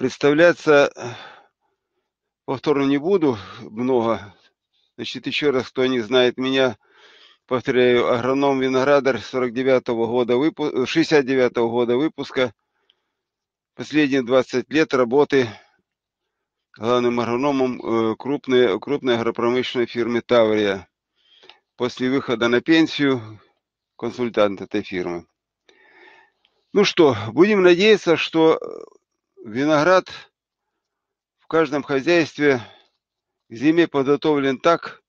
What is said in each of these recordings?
Представляться повторно не буду много. Значит, еще раз, кто не знает меня, повторяю, агроном виноградар 49 года выпуска, 69-го года выпуска. Последние 20 лет работы главным агрономом э, крупной, крупной агропромышленной фирмы «Таврия». После выхода на пенсию консультант этой фирмы. Ну что, будем надеяться, что Виноград в каждом хозяйстве к зиме подготовлен так,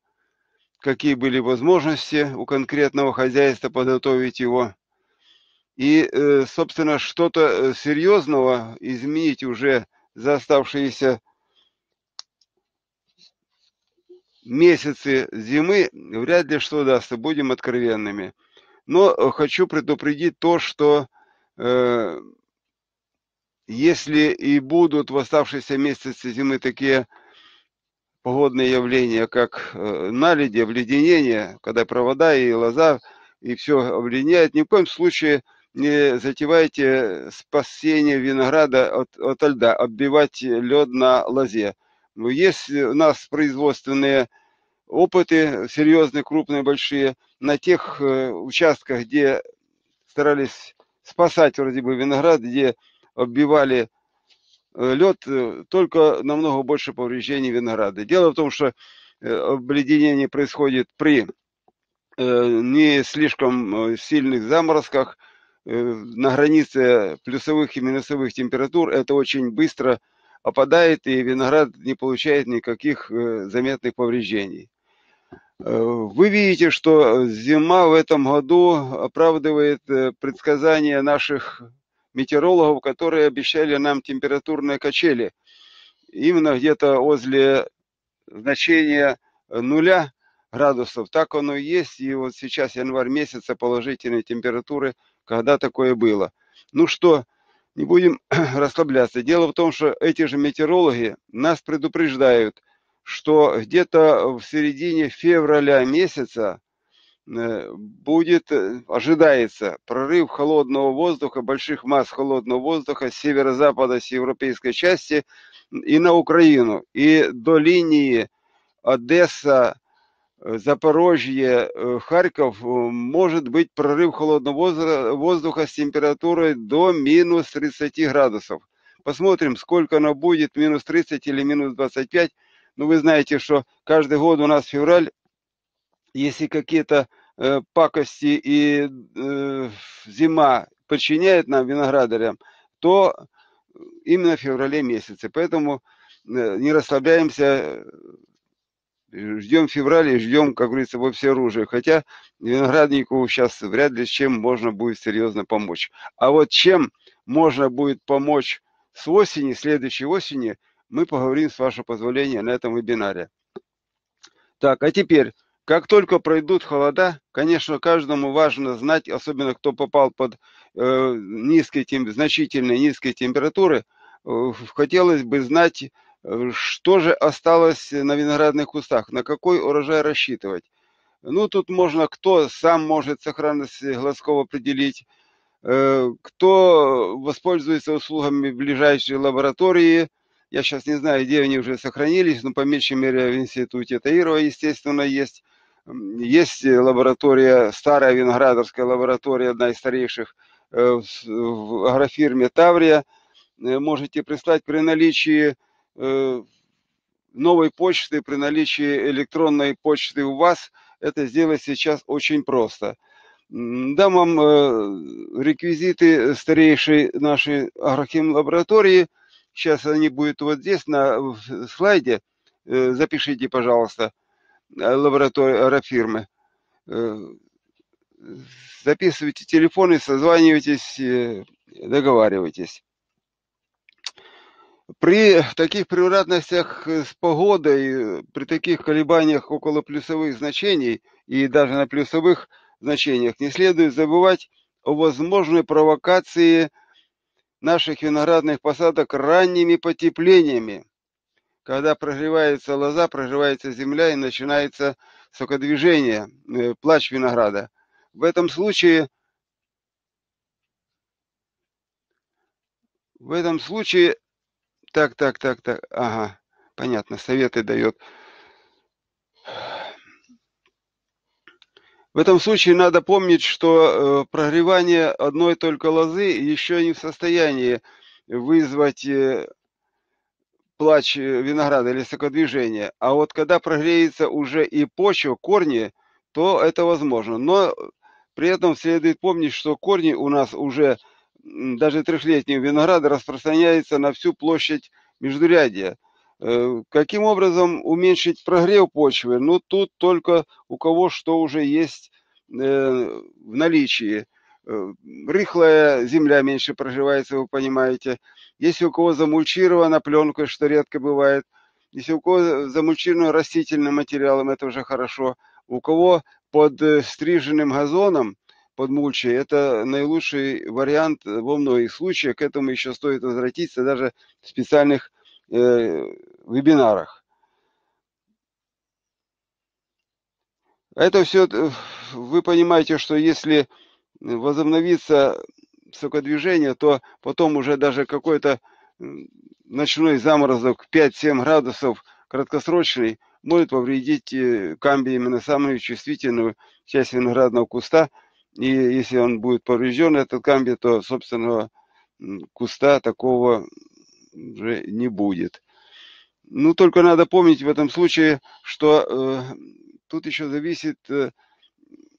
какие были возможности у конкретного хозяйства подготовить его. И, э, собственно, что-то э, серьезного изменить уже за оставшиеся месяцы зимы вряд ли что даст, и будем откровенными. Но э, хочу предупредить то, что если и будут в оставшиеся месяцы зимы такие погодные явления, как э, наледи, обледенение, когда провода и лоза, и все обледеняет, ни в коем случае не затевайте спасение винограда от, от льда, оббивать лед на лозе. Но есть у нас производственные опыты, серьезные, крупные, большие, на тех э, участках, где старались спасать вроде бы виноград, где оббивали э, лед, э, только намного больше повреждений винограда. Дело в том, что э, обледенение происходит при не слишком сильных заморозках, на границе плюсовых и минусовых температур это очень быстро опадает, и виноград не получает никаких заметных повреждений. Вы видите, что зима в этом году оправдывает предсказания наших метеорологов, которые обещали нам температурные качели. Именно где-то возле значения нуля градусов. Так оно и есть. И вот сейчас январь месяца положительные температуры, когда такое было. Ну что, не будем расслабляться. Дело в том, что эти же метеорологи нас предупреждают, что где-то в середине февраля месяца Э, будет, э, ожидается прорыв холодного воздуха, больших масс холодного воздуха с северо-запада, с европейской части и на Украину. И до линии Одесса, э, Запорожье, Харьков может быть прорыв холодного воздуха с температурой до минус 30 градусов. Посмотрим, сколько оно будет, минус 30 или минус 25. Ну, вы знаете, что каждый год у нас февраль если какие-то э, пакости и э, зима подчиняет нам, виноградарям, то э, именно в феврале месяце. Поэтому э, не расслабляемся, э, ждем февраля, и ждем, как говорится, во все оружие. Хотя винограднику сейчас вряд ли с чем можно будет серьезно помочь. А вот чем можно будет помочь с осени, следующей осени, мы поговорим с вашего позволения на этом вебинаре. Так, а теперь как только пройдут холода, конечно, каждому важно знать, особенно кто попал под э, низкие, тем, значительные низкие температуры, э, хотелось бы знать, э, что же осталось на виноградных кустах, на какой урожай рассчитывать. Ну, тут можно, кто сам может сохранность глазков определить, э, кто воспользуется услугами ближайшей лаборатории – я сейчас не знаю, где они уже сохранились, но по меньшей мере в институте Таирова, естественно, есть. Есть э, лаборатория, старая виноградарская лаборатория, одна из старейших э, в агрофирме Таврия. Э, можете прислать при наличии новой почты, при наличии электронной почты у вас. Это сделать сейчас очень просто. Дам вам реквизиты старейшей нашей агрохим лаборатории – Сейчас они будут вот здесь на слайде. Э, запишите, пожалуйста, э, лаборатория аэрофирмы. Э, записывайте телефоны, созванивайтесь, договаривайтесь. При таких превратностях с погодой, при таких колебаниях около плюсовых значений и даже на плюсовых значениях не следует забывать о возможной провокации наших виноградных посадок ранними потеплениями. Когда прогревается лоза, прогревается земля и начинается сокодвижение, э, плач винограда. В этом случае в этом случае так, так, так, так. Ага. Понятно, советы дает. В этом случае надо помнить, что э, прогревание одной только лозы еще не в состоянии вызвать э, плач э, винограда или сокодвижение. А вот когда прогреется уже и почва, корни, то это возможно. Но при этом следует помнить, что корни у нас уже даже трехлетнего винограда распространяются на всю площадь междурядия – Э, каким образом уменьшить прогрев почвы? Ну, тут только у кого что уже есть э, в наличии. Э, рыхлая земля меньше проживается, вы понимаете. Если у кого замульчирована пленкой, что редко бывает. Если у кого замульчировано растительным материалом, это уже хорошо. У кого под стриженным газоном, под мульчей, это наилучший вариант во многих случаях. К этому еще стоит возвратиться даже в специальных вебинарах. Это все, э, вы понимаете, что если возобновится сокодвижение, то потом уже даже какой-то ночной заморозок 5-7 градусов краткосрочный может повредить э, камби именно самую чувствительную часть виноградного куста. И если он будет поврежден, этот камби, то собственного куста такого уже не будет. Ну, только надо помнить в этом случае, что э, тут еще зависит э,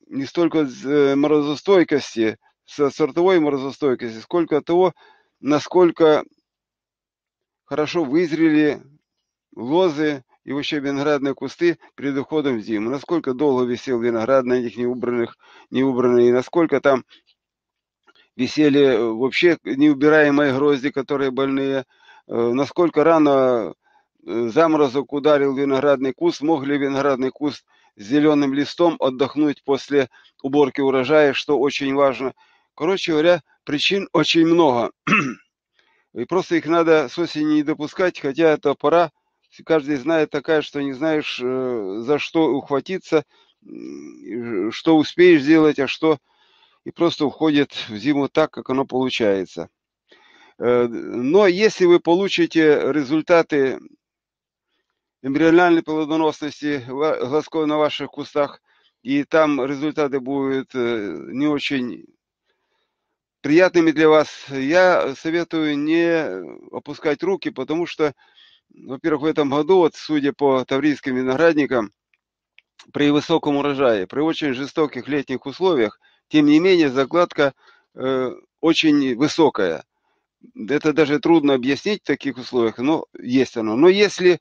не столько от э, морозостойкости, со сортовой морозостойкости, сколько от того, насколько хорошо вызрели лозы и вообще виноградные кусты перед уходом в зиму. Насколько долго висел виноград на этих неубранных, неубранных, и насколько там висели э, вообще неубираемые грозди, которые больные, э, насколько рано заморозок ударил виноградный куст, мог ли виноградный куст с зеленым листом отдохнуть после уборки урожая, что очень важно. Короче говоря, причин очень много. И просто их надо с осени не допускать, хотя это пора, каждый знает такая, что не знаешь, э, за что ухватиться, что успеешь сделать, а что... И просто уходит в зиму так, как оно получается. Э, но если вы получите результаты эмбриональной плодоносности глазков на ваших кустах, и там результаты будут не очень приятными для вас, я советую не опускать руки, потому что, во-первых, в этом году, вот судя по таврийским виноградникам, при высоком урожае, при очень жестоких летних условиях, тем не менее закладка э, очень высокая. Это даже трудно объяснить в таких условиях, но есть оно. Но если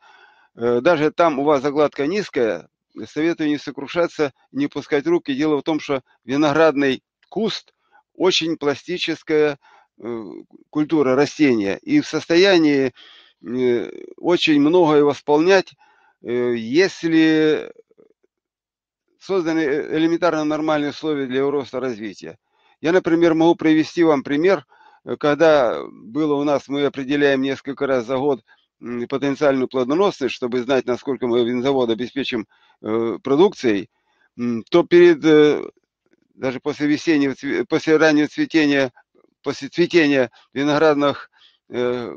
Э, даже там у вас загладка низкая, советую не сокрушаться, не пускать руки. дело в том, что виноградный куст очень пластическая э, культура растения. И в состоянии э, очень многое восполнять, если созданы элементарно нормальные условия для его роста развития. Я, например, могу привести вам пример, когда было у нас, мы определяем несколько раз за год – потенциальную плодоносность, чтобы знать, насколько мы винзавод обеспечим э, продукцией, то перед э, даже после весеннего, после раннего цветения, после цветения виноградных э,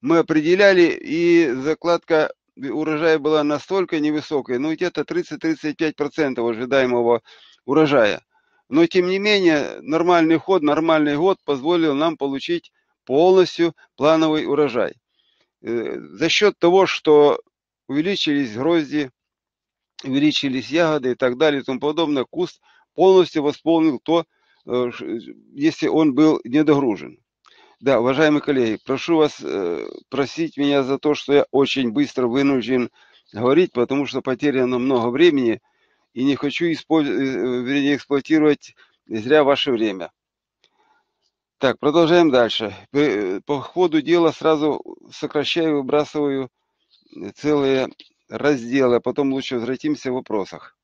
мы определяли, и закладка урожая была настолько невысокой, ну где-то 30-35% ожидаемого урожая. Но тем не менее, нормальный ход, нормальный год позволил нам получить полностью плановый урожай. Э, за счет того, что увеличились грозди, увеличились ягоды и так далее и тому подобное, куст полностью восполнил то, э, если он был недогружен. Да, уважаемые коллеги, прошу вас э, просить меня за то, что я очень быстро вынужден говорить, потому что потеряно много времени и не хочу использ... вернее, эксплуатировать зря ваше время. Так, продолжаем дальше. Э, по ходу дела сразу сокращаю, и выбрасываю э, целые разделы, а потом лучше возвратимся в вопросах.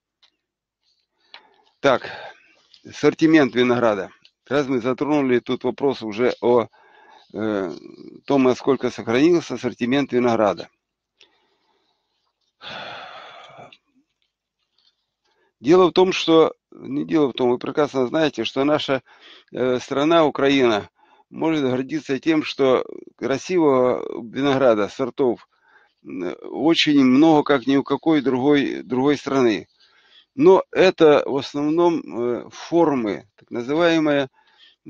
Так, ассортимент винограда. Раз мы затронули тут вопрос уже о э, том, насколько сохранился ассортимент винограда. Дело в том, что не дело в том, вы прекрасно знаете, что наша э, страна, Украина, может гордиться тем, что красивого винограда, сортов, очень много, как ни у какой другой, другой страны. Но это в основном э, формы, так называемые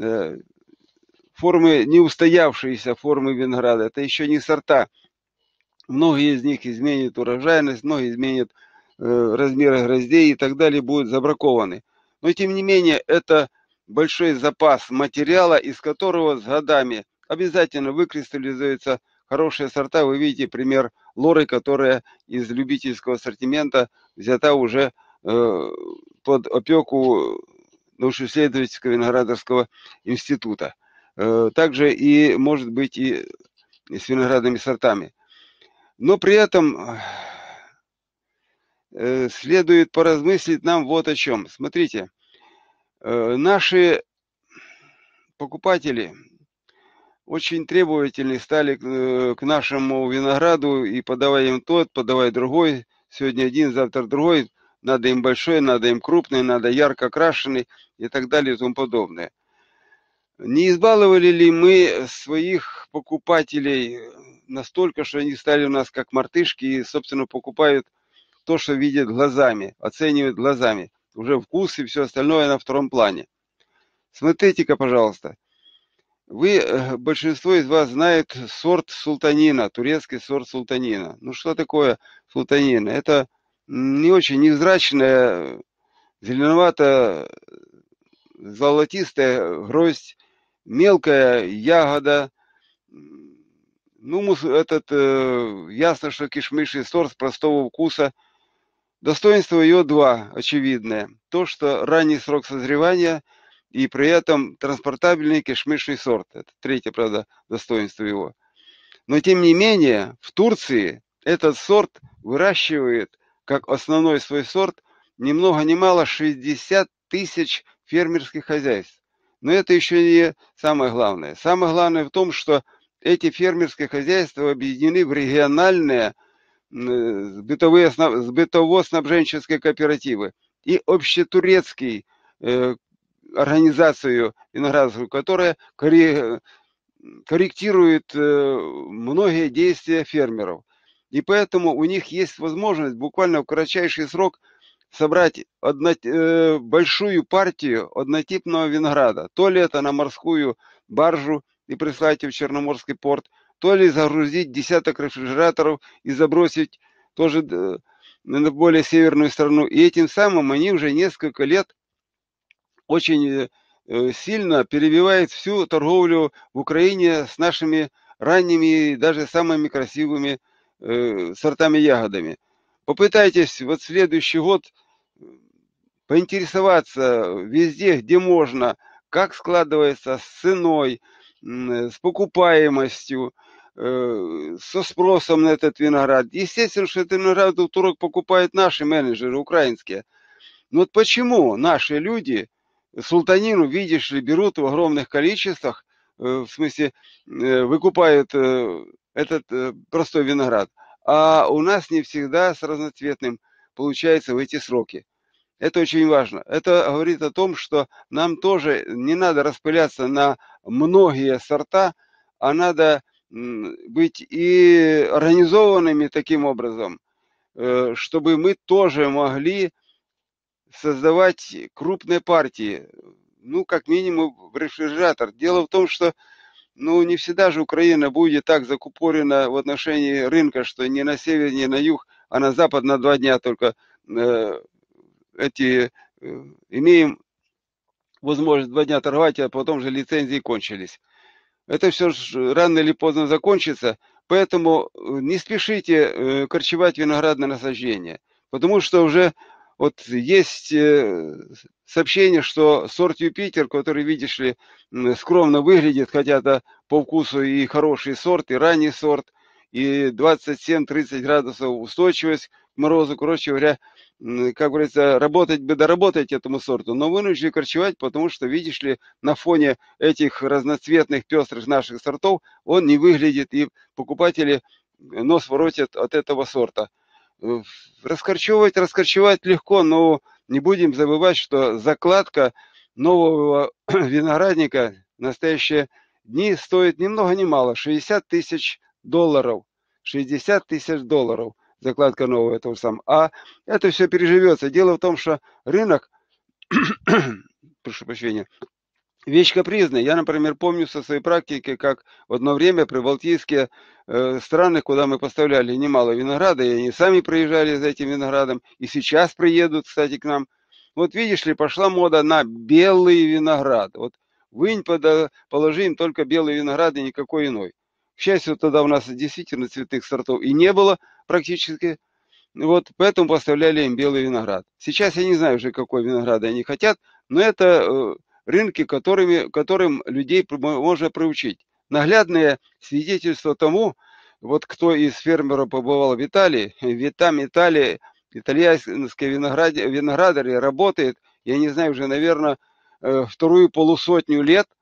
э, формы, не устоявшиеся формы винограда. Это еще не сорта. Многие из них изменят урожайность, многие изменят Э, размеры гроздей и так далее будут забракованы. Но тем не менее, это большой запас материала, из которого с годами обязательно выкристаллизуются хорошие сорта. Вы видите пример лоры, которая из любительского ассортимента взята уже э, под опеку научно-исследовательского виноградарского института. Э, также и, может быть, и с виноградными сортами. Но при этом Э, следует поразмыслить нам вот о чем. Смотрите, э, наши покупатели очень требовательны стали э, к, нашему винограду и подавай им тот, подавай другой, сегодня один, завтра другой, надо им большой, надо им крупный, надо ярко окрашенный и так далее и тому подобное. Не избаловали ли мы своих покупателей настолько, что они стали у нас как мартышки и, собственно, покупают – то, что видит глазами, оценивает глазами. Уже вкус и все остальное на втором плане. Смотрите-ка, пожалуйста. Вы, э, большинство из вас знает сорт султанина, турецкий сорт султанина. Ну что такое султанина? Это не очень невзрачная, зеленовато золотистая гроздь, мелкая ягода. Ну, этот, э, ясно, что кишмиш и сорт простого вкуса – Достоинство ее два, очевидные: То, что ранний срок созревания и при этом транспортабельный кишмишный сорт. Это третье, правда, достоинство его. Но тем не менее, в Турции этот сорт выращивает, как основной свой сорт, ни много ни мало 60 тысяч фермерских хозяйств. Но это еще не самое главное. Самое главное в том, что эти фермерские хозяйства объединены в региональные Э, бытовые, бытово-снабженческие кооперативы и общетурецкий э, организацию виноградскую, которая корректирует э, многие действия фермеров. И поэтому у них есть возможность буквально в кратчайший срок собрать одно, э, большую партию однотипного винограда. То ли это на морскую баржу и прислать в Черноморский порт – то ли загрузить десяток рефрижераторов и забросить тоже э, на более северную страну. И этим самым они уже несколько лет очень э, э, сильно перебивает всю торговлю в Украине с нашими ранними и даже самыми красивыми сортами ягодами. Попытайтесь вот следующий год поинтересоваться везде, где можно, как складывается с ценой, с покупаемостью, Э, со спросом на этот виноград. Естественно, что этот виноград у турок покупают наши менеджеры украинские. Но вот почему наши люди, султанину, видишь ли, берут в огромных количествах, э, в смысле, э, выкупают этот простой виноград, а у нас не всегда с разноцветным получается в эти сроки. Это очень важно. Это говорит о том, что нам тоже не надо распыляться на многие сорта, а надо быть и организованными таким образом, э, чтобы мы тоже могли создавать крупные партии, ну, как минимум, в рефрижератор. Дело в том, что, ну, не всегда же Украина будет так закупорена в отношении рынка, что ни на север, ни на юг, а на запад на два дня только э, эти э, имеем возможность два дня торговать, а потом же лицензии кончились это все же рано или поздно закончится, поэтому э, не спешите э, корчевать виноградное насаждение, потому что уже вот есть э, сообщение, что сорт Юпитер, который, видишь ли, скромно выглядит, хотя это по вкусу и хороший сорт, и ранний сорт, и 27-30 градусов устойчивость, морозу, короче говоря, как говорится, работать бы доработать этому сорту, но вынуждены корчевать, потому что, видишь ли, на фоне этих разноцветных пестрых наших сортов он не выглядит, и покупатели э, нос воротят от этого сорта. Раскорчевать, раскорчевать легко, но не будем забывать, что закладка нового виноградника в настоящие дни стоит ни много ни мало, 60 тысяч долларов. 60 тысяч долларов закладка новая, то сам А это все переживется. Дело в том, что рынок, прошу прощения, вещь капризная. Я, например, помню со своей практики, как в одно время прибалтийские э, страны, куда мы поставляли немало винограда, и они сами проезжали за этим виноградом, и сейчас приедут, кстати, к нам. Вот видишь ли, пошла мода на белый виноград. Вот вынь, положи им только белый виноград и никакой иной счастью, тогда у нас действительно цветных сортов и не было практически. Вот поэтому поставляли им белый виноград. Сейчас я не знаю уже, какой виноград они хотят, но это э, рынки, которыми, которым людей можно приучить. Наглядное свидетельство тому, вот кто из фермеров побывал в Италии, ведь там Италия, итальянские винограде, работает, я не знаю, уже, наверное, э, вторую полусотню лет –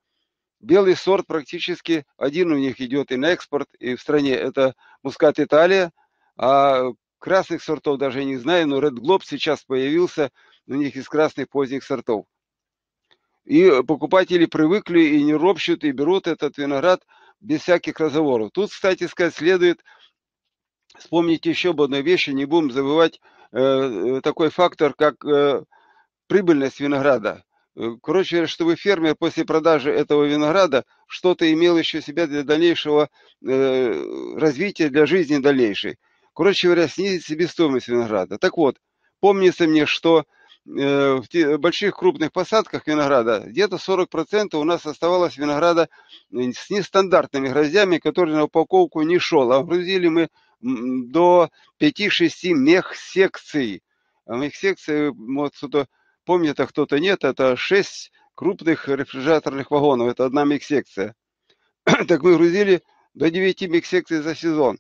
Белый сорт практически один у них идет и на экспорт, и в стране. Это мускат Италия. А красных сортов даже не знаю, но Red Globe сейчас появился у них из красных поздних сортов. И покупатели привыкли и не ропщут, и берут этот виноград без всяких разговоров. Тут, кстати сказать, следует вспомнить еще об одной вещи, не будем забывать э, э такой фактор, как э, прибыльность винограда. Э, короче, чтобы фермер после продажи этого винограда что-то имел еще себя для дальнейшего э, развития, для жизни дальнейшей. Короче говоря, снизить себестоимость винограда. Так вот, помнится мне, что э, в те, больших крупных посадках винограда где-то 40% у нас оставалось винограда э, с нестандартными гроздями, которые на упаковку не шел. А грузили мы до 5-6 мех секций. А мех секции, вот что-то помнит, а кто-то нет, это 6 крупных рефрижераторных вагонов, это одна микс-секция. так мы грузили до 9 микс-секций за сезон.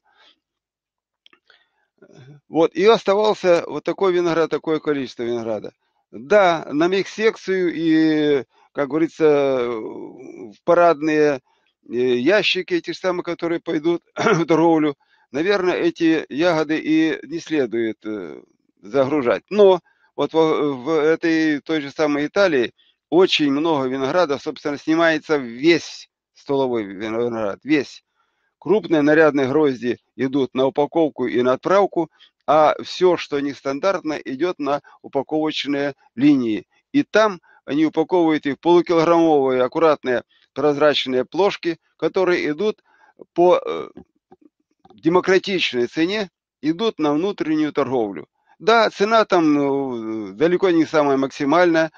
Вот, и оставался вот такой виноград, такое количество винограда. Да, на микс-секцию и, как говорится, в парадные э, ящики, эти самые, которые пойдут в торговлю, наверное, эти ягоды и не следует э, загружать. Но вот в этой той же самой Италии очень много винограда, собственно, снимается весь столовой виноград, весь. Крупные нарядные грозди идут на упаковку и на отправку, а все, что нестандартно, идет на упаковочные линии. И там они упаковывают их в полукилограммовые аккуратные прозрачные плошки, которые идут по э, демократичной цене, идут на внутреннюю торговлю. Да, цена там э, далеко не самая максимальная,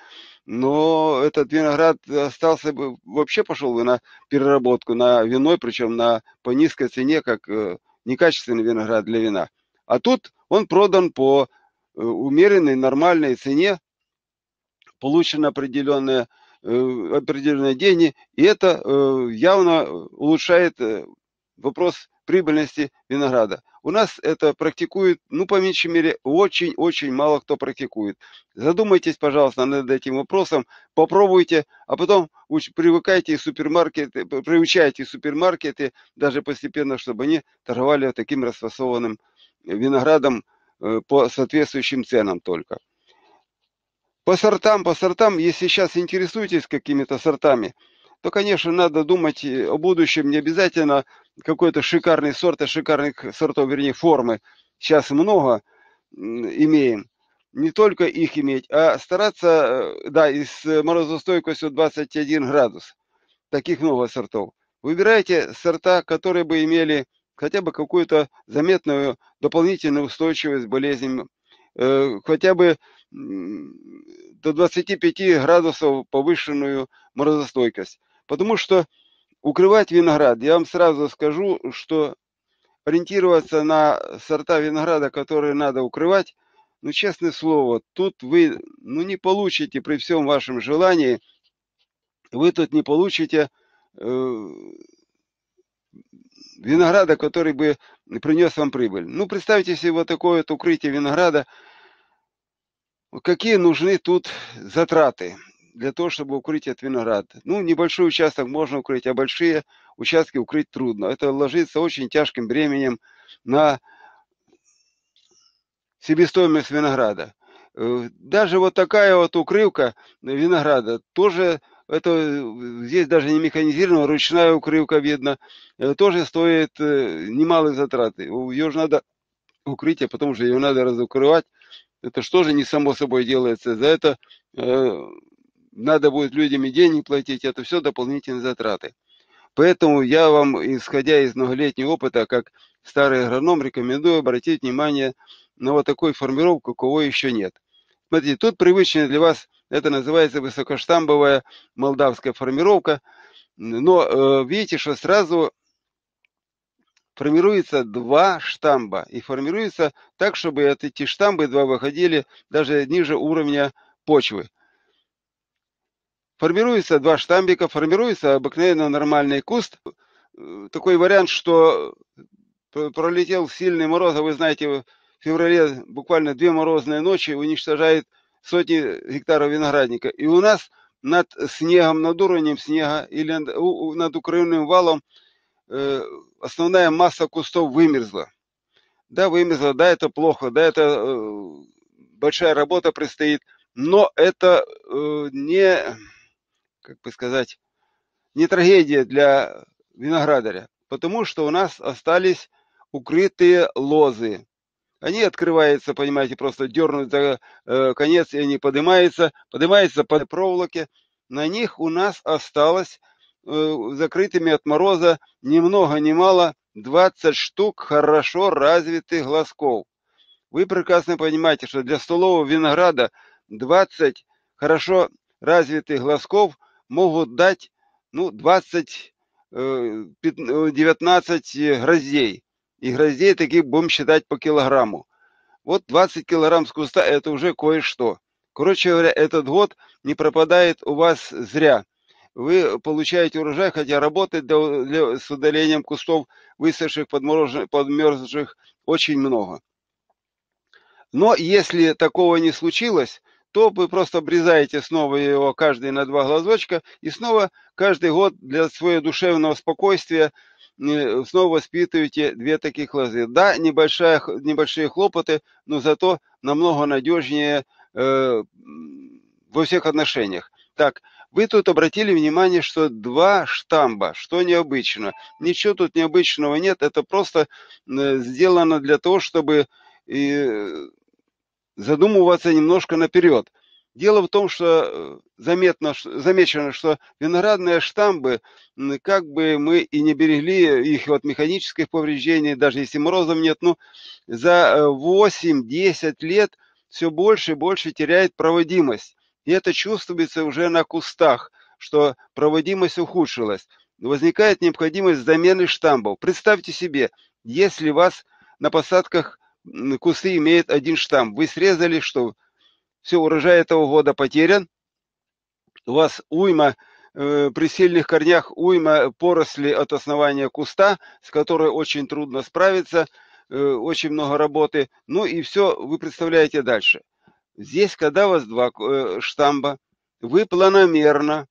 но этот виноград остался бы, вообще пошел бы на переработку, на вино, причем на, по низкой цене, как э, некачественный виноград для вина. А тут он продан по э, умеренной, нормальной цене, получены определенные, э, определенные деньги, и это явно улучшает вопрос прибыльности винограда. У нас это практикует, ну, по меньшей мере, очень-очень мало кто практикует. Задумайтесь, пожалуйста, над этим вопросом, попробуйте, а потом привыкайте супермаркеты, приучайте супермаркеты даже постепенно, чтобы они торговали таким расфасованным виноградом э, по соответствующим ценам только. По сортам, по сортам, если сейчас интересуетесь какими-то сортами – то, конечно, надо думать о будущем. Не обязательно какой-то шикарный сорт, и а шикарных сортов, вернее, формы сейчас много имеем. Не только их иметь, а стараться, э, да, и с морозостойкостью 21 градус. Таких много сортов. Выбирайте сорта, которые бы имели хотя бы какую-то заметную дополнительную устойчивость к болезням, э, хотя бы до 25 градусов повышенную морозостойкость. Потому что укрывать виноград, я вам сразу скажу, что ориентироваться на сорта винограда, которые надо укрывать, ну, честное слово, тут вы ну, не получите при всем вашем желании, вы тут не получите э, винограда, который бы принес вам прибыль. Ну, представьте себе вот такое вот укрытие винограда, какие нужны тут затраты для того, чтобы укрыть от винограда. Ну, небольшой участок можно укрыть, а большие участки укрыть трудно. Это ложится очень тяжким бременем на себестоимость винограда. Э, даже вот такая вот укрывка винограда тоже это э, здесь даже не механизированная, а ручная укрывка видно, э, тоже стоит немалые затраты. Ее же надо укрыть, а потом же ее надо разукрывать. Это что же не само собой делается. За это надо будет людям и денег платить, это все дополнительные затраты. Поэтому я вам, исходя из многолетнего опыта, как старый агроном, рекомендую обратить внимание на вот такую формировку, кого еще нет. Смотрите, тут привычная для вас, это называется высокоштамбовая молдавская формировка, но э, видите, что сразу формируется два штамба. И формируется так, чтобы эти штамбы два выходили даже ниже уровня почвы формируется два штамбика, формируется обыкновенно нормальный куст. Такой вариант, что пролетел сильный мороз, а вы знаете, в феврале буквально две морозные ночи уничтожает сотни гектаров виноградника. И у нас над снегом, над уровнем снега или над укрывным валом э, основная масса кустов вымерзла. Да, вымерзла, да, это плохо, да, это э, большая работа предстоит, но это э, не как бы сказать, не трагедия для виноградаря, потому что у нас остались укрытые лозы. Они открываются, понимаете, просто дернуть за э, конец, и они поднимаются, поднимаются по проволоке. На них у нас осталось э, закрытыми от мороза ни много ни мало 20 штук хорошо развитых глазков. Вы прекрасно понимаете, что для столового винограда 20 хорошо развитых глазков – могут дать ну, 20, 19 э, э, гроздей. И гроздей таких будем считать по килограмму. Вот 20 килограмм с куста – это уже кое-что. Короче говоря, этот год не пропадает у вас зря. Вы получаете урожай, хотя работать для, для, с удалением кустов, высохших, подмерзших, очень много. Но если такого не случилось, то вы просто обрезаете снова его каждый на два глазочка и снова каждый год для своего душевного спокойствия э, снова воспитываете две таких лозы. Да, небольшая, небольшие хлопоты, но зато намного надежнее э, во всех отношениях. Так, вы тут обратили внимание, что два штамба, что необычно. Ничего тут необычного нет, это просто э, сделано для того, чтобы... И э, задумываться немножко наперед. Дело в том, что э, заметно, замечено, что виноградные штамбы, как бы мы и не берегли их от механических повреждений, даже если морозом нет, но ну, за 8-10 э, лет все больше и больше теряет проводимость. И это чувствуется уже на кустах, что проводимость ухудшилась. Возникает необходимость замены штамбов. Представьте себе, если вас на посадках кусты имеют один штамм. Вы срезали, что все, урожай этого года потерян. У вас уйма э, при сильных корнях уйма поросли от основания куста, с которой очень трудно справиться, э, очень много работы. Ну и все, вы представляете дальше. Здесь, когда у вас два э, штамба, вы планомерно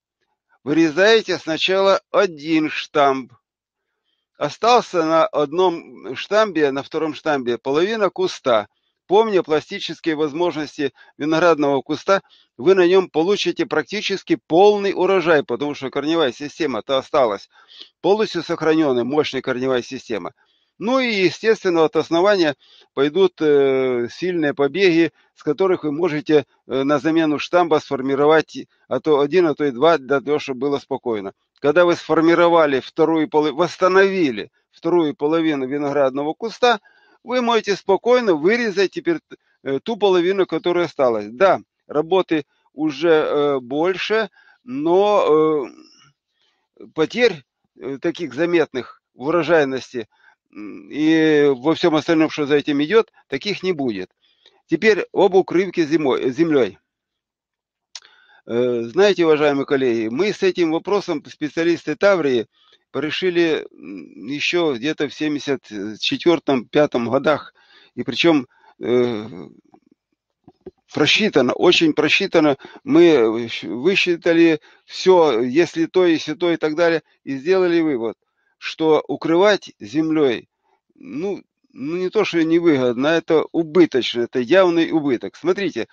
вырезаете сначала один штамб, Остался на одном штамбе, на втором штамбе, половина куста. Помня пластические возможности виноградного куста, вы на нем получите практически полный урожай, потому что корневая система-то осталась. Полностью сохраненная мощная корневая система. Ну и, естественно, от основания пойдут э, сильные побеги, с которых вы можете э, на замену штамба сформировать а то один, а то и два, для того, чтобы было спокойно когда вы сформировали вторую половину, восстановили вторую половину виноградного куста, вы можете спокойно вырезать теперь э, ту половину, которая осталась. Да, работы уже э, больше, но э, потерь таких заметных в урожайности и во всем остальном, что за этим идет, таких не будет. Теперь об укрывке зимой, землей. Э, знаете, уважаемые коллеги, мы с этим вопросом специалисты Таврии решили еще где-то в 74-5 годах. И причем э, просчитано, очень просчитано. Мы высчитали все, если то, если то и так далее, и сделали вывод, что укрывать землей, ну, ну не то, что невыгодно, это убыточно, это явный убыток. Смотрите,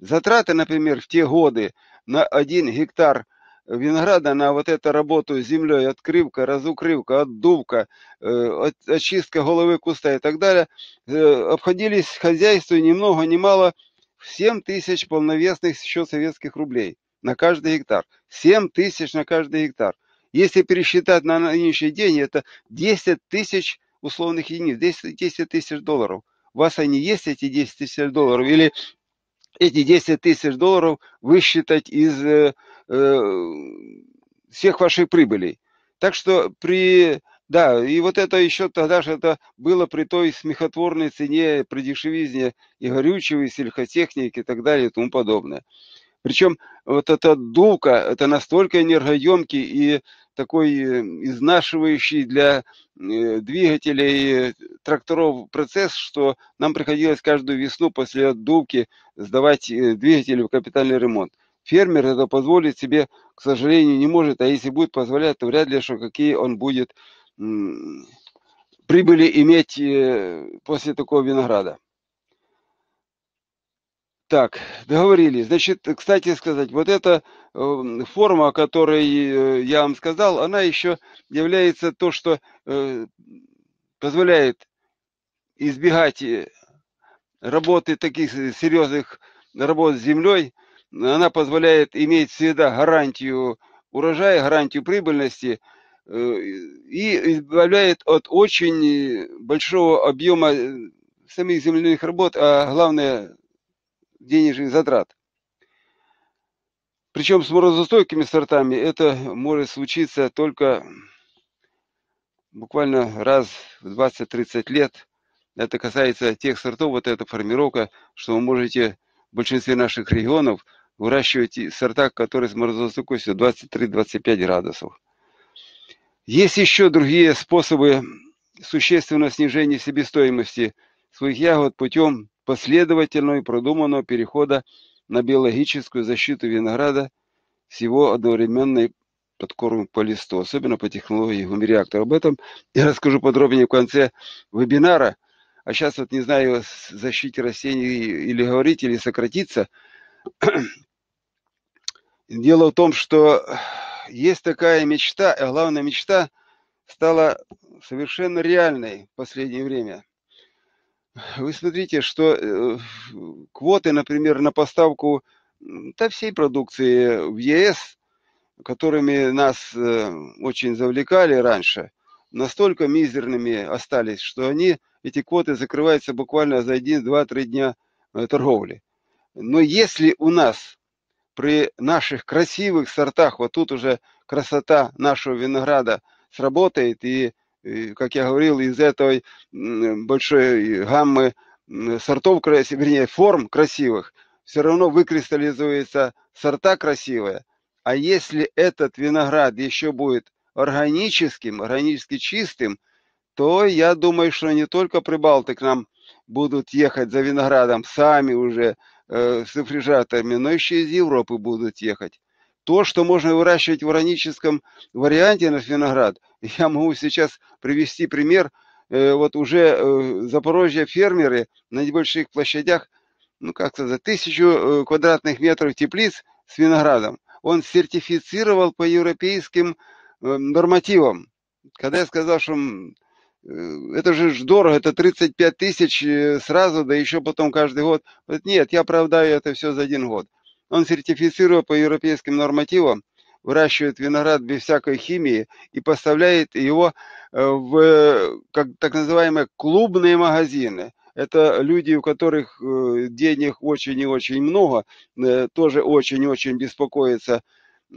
затраты, например, в те годы на один гектар винограда на вот эту работу с землей, открывка, разукрывка, отдувка, э, очистка головы куста и так далее, э, обходились хозяйству ни много ни мало 7 тысяч полновесных еще советских рублей на каждый гектар. 7 тысяч на каждый гектар. Если пересчитать на нынешний день, это 10 тысяч условных единиц, 10, 10 тысяч долларов. У вас они есть, эти 10 тысяч долларов? Или эти 10 тысяч долларов высчитать из э, э, всех ваших прибылей. Так что при... Да, и вот это еще тогда же это было при той смехотворной цене, при дешевизне и горючего, и сельхотехники и так далее и тому подобное. Причем вот эта дулка, это настолько энергоемкий и такой э, изнашивающий для э, двигателей э, тракторов процесс, что нам приходилось каждую весну после отдувки сдавать двигатели в капитальный ремонт. Фермер это позволить себе, к сожалению, не может, а если будет позволять, то вряд ли, что какие он будет прибыли иметь после такого винограда. Так, договорились. Значит, кстати сказать, вот эта эм, форма, о которой э, я вам сказал, она еще является то, что э, позволяет избегать э, работы таких серьезных работ с землей. Она позволяет иметь всегда гарантию урожая, гарантию прибыльности и избавляет от очень большого объема самих земляных работ, а главное денежных затрат. Причем с морозостойкими сортами это может случиться только буквально раз в 20-30 лет. Это касается тех сортов, вот эта формировка, что вы можете в большинстве наших регионов выращивать сорта, которые с морозостойкостью 23-25 градусов. Есть еще другие способы существенного снижения себестоимости своих ягод путем последовательного и продуманного перехода на биологическую защиту винограда с его одновременной подкормом по листу, особенно по технологии гумиреактора. Об этом я расскажу подробнее в конце вебинара. А сейчас вот не знаю, о защите растений или говорить, или сократиться. Дело в том, что есть такая мечта, а главная мечта стала совершенно реальной в последнее время – вы смотрите, что э, квоты, например, на поставку да, всей продукции в ЕС, которыми нас э, очень завлекали раньше, настолько мизерными остались, что они, эти квоты закрываются буквально за 1, 2, 3 дня э, торговли. Но если у нас при наших красивых сортах, вот тут уже красота нашего винограда сработает, и как я говорил, из этой большой гаммы сортов, вернее, форм красивых, все равно выкристаллизуются сорта красивые. А если этот виноград еще будет органическим, органически чистым, то я думаю, что не только прибалты к нам будут ехать за виноградом сами уже э, с рефрижераторами, но еще из Европы будут ехать. То, что можно выращивать в органическом варианте на виноград, я могу сейчас привести пример. Э, вот уже э, Запорожье фермеры на небольших площадях, ну как то за тысячу э, квадратных метров теплиц с виноградом. Он сертифицировал по европейским нормативам. Когда я сказал, что это же дорого, это 35 тысяч сразу, да еще потом каждый год. Нет, я оправдаю это все за один год. Он сертифицирован по европейским нормативам, выращивает виноград без всякой химии и поставляет его э, в как, так называемые клубные магазины. Это люди, у которых э, денег очень и очень много, э, тоже очень и очень беспокоятся,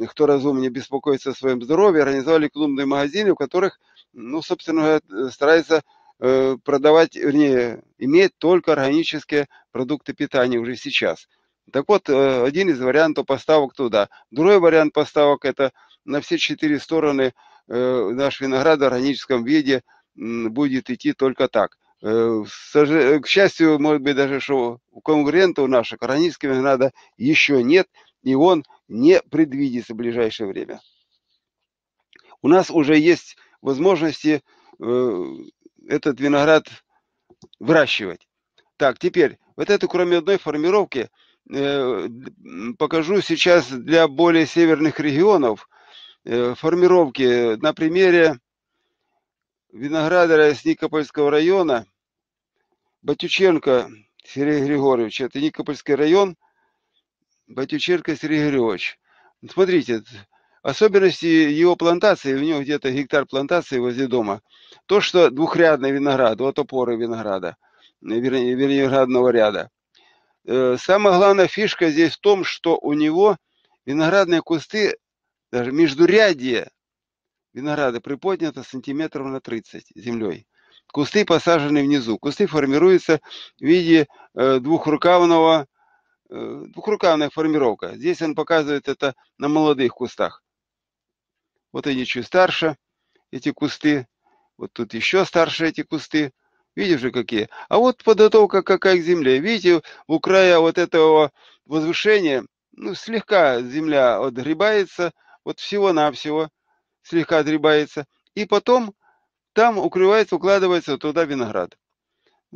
кто разумнее беспокоится о своем здоровье, организовали клубные магазины, у которых, ну, собственно говоря, стараются продавать, вернее, имеет только органические продукты питания уже сейчас. Так вот, э, один из вариантов поставок туда. Другой вариант поставок – это на все четыре стороны э, наш виноград в органическом виде будет идти только так. Э, к счастью, может быть, даже что у конкурентов наших органического винограда еще нет, и он не предвидится в ближайшее время. У нас уже есть возможности этот виноград выращивать. Так, теперь, вот это кроме одной формировки – покажу сейчас для более северных регионов формировки на примере виноградаря из Никопольского района Батюченко Сергей Григорьевич. Это Никопольский район, Батюченко Сергей Григорьевич. Смотрите, особенности его плантации, у него где-то гектар плантации возле дома, то, что двухрядный виноград, вот опоры винограда, вернее, виноградного ряда. Э, самая главная фишка здесь в том, что у него виноградные кусты, даже междурядье винограда приподнято сантиметров на 30 землей. Кусты посажены внизу. Кусты формируются в виде э, двухрукавного, э, двухрукавная формировка. Здесь он показывает это на молодых кустах. Вот они чуть старше, эти кусты. Вот тут еще старше эти кусты. Видишь же какие. А вот подготовка какая к земле. Видите, у края вот этого возвышения, ну, слегка земля отгребается, вот всего-навсего слегка отгребается. И потом там укрывается, укладывается туда виноград.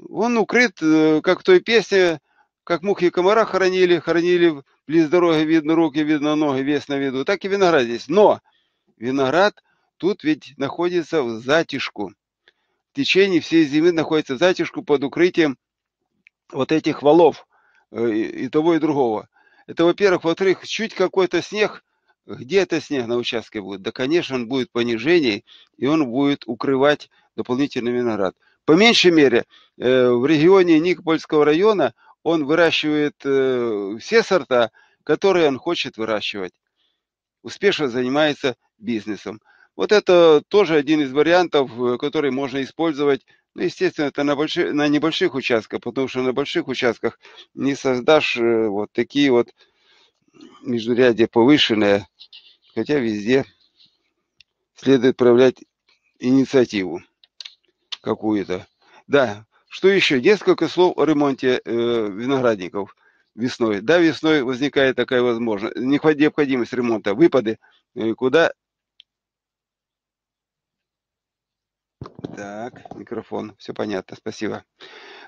Он укрыт, э, как в той песне, как мухи и комара хоронили, хоронили близ дороги, видно руки, видно ноги, вес на виду, так и виноград здесь. Но виноград тут ведь находится в затишку течение всей зимы находится в затяжку под укрытием вот этих валов э, и, того, и другого. Это, во-первых. Во-вторых, чуть какой-то снег, где это снег на участке будет? Да, конечно, он будет понижение, и он будет укрывать дополнительный виноград. По меньшей мере, э, в регионе Никопольского района он выращивает э, все сорта, которые он хочет выращивать. Успешно занимается бизнесом. Вот это тоже один из вариантов, э, который можно использовать. Ну, естественно, это на, больших, на небольших участках, потому что на больших участках не создашь э, вот такие вот междурядия повышенные, хотя везде следует проявлять инициативу какую-то. Да, что еще? Несколько слов о ремонте э, виноградников весной. Да, весной возникает такая возможность, необходимость ремонта, выпады, э, куда Так, микрофон, все понятно, спасибо.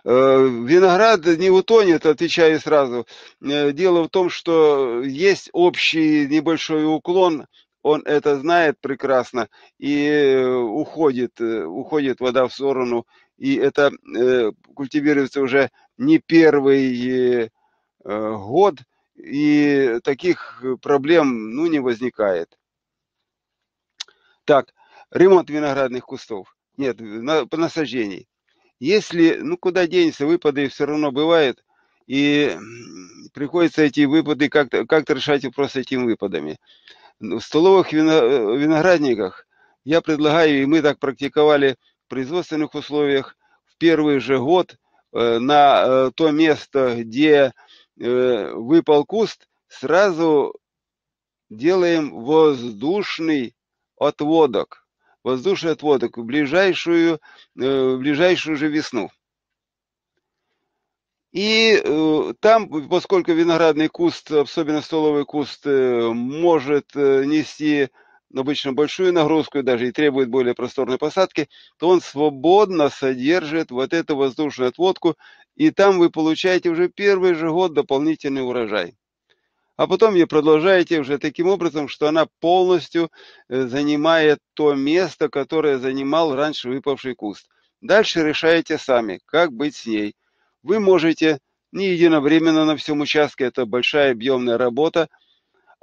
Э, виноград не утонет, отвечаю сразу. Э, дело в том, что есть общий небольшой уклон, он это знает прекрасно и э, уходит, уходит вода в сторону, и это культивируется уже не первый год, и таких проблем ну, не возникает. Так, ремонт виноградных кустов. Нет, на, по насаждении. Если, ну куда денется, выпады все равно бывают, и приходится эти выпады как-то как решать вопрос этими выпадами. Ну, в столовых э, виноградниках я предлагаю, и мы так практиковали в производственных условиях, в первый же год э, на э, то место, где выпал куст, сразу делаем воздушный отводок воздушный отводок в ближайшую, э, в ближайшую же весну. И э, там, поскольку виноградный куст, особенно столовый куст, э, может нести обычно большую нагрузку даже и требует более просторной посадки, то он свободно содержит вот эту воздушную отводку, и там вы получаете уже первый же год дополнительный урожай а потом ее продолжаете уже таким образом, что она полностью э, занимает то место, которое занимал раньше выпавший куст. Дальше решаете сами, как быть с ней. Вы можете не единовременно на всем участке, это большая объемная работа,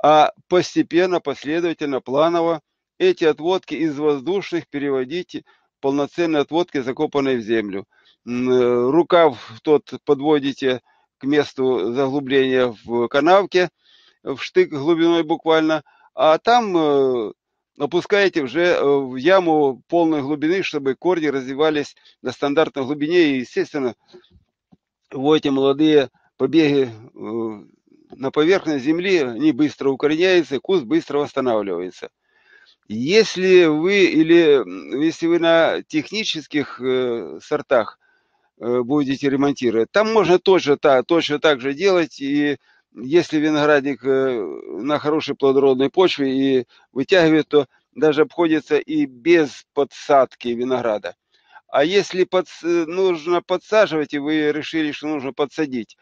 а постепенно, последовательно, планово эти отводки из воздушных переводите в полноценные отводки, закопанные в землю. Э, рукав тот подводите к месту заглубления в канавке – в штык глубиной буквально, а там э, опускаете уже э, в яму полной глубины, чтобы корни развивались на стандартной глубине. И, естественно, эти молодые побеги э, на поверхность земли, они быстро укореняются, куст быстро восстанавливается. Если вы или если вы на технических сортах будете ремонтировать, там можно тоже, так, точно так же делать и если виноградник э, на хорошей плодородной почве и вытягивает, то даже обходится и без подсадки винограда. А если под, э, нужно подсаживать, и вы решили, что нужно подсадить,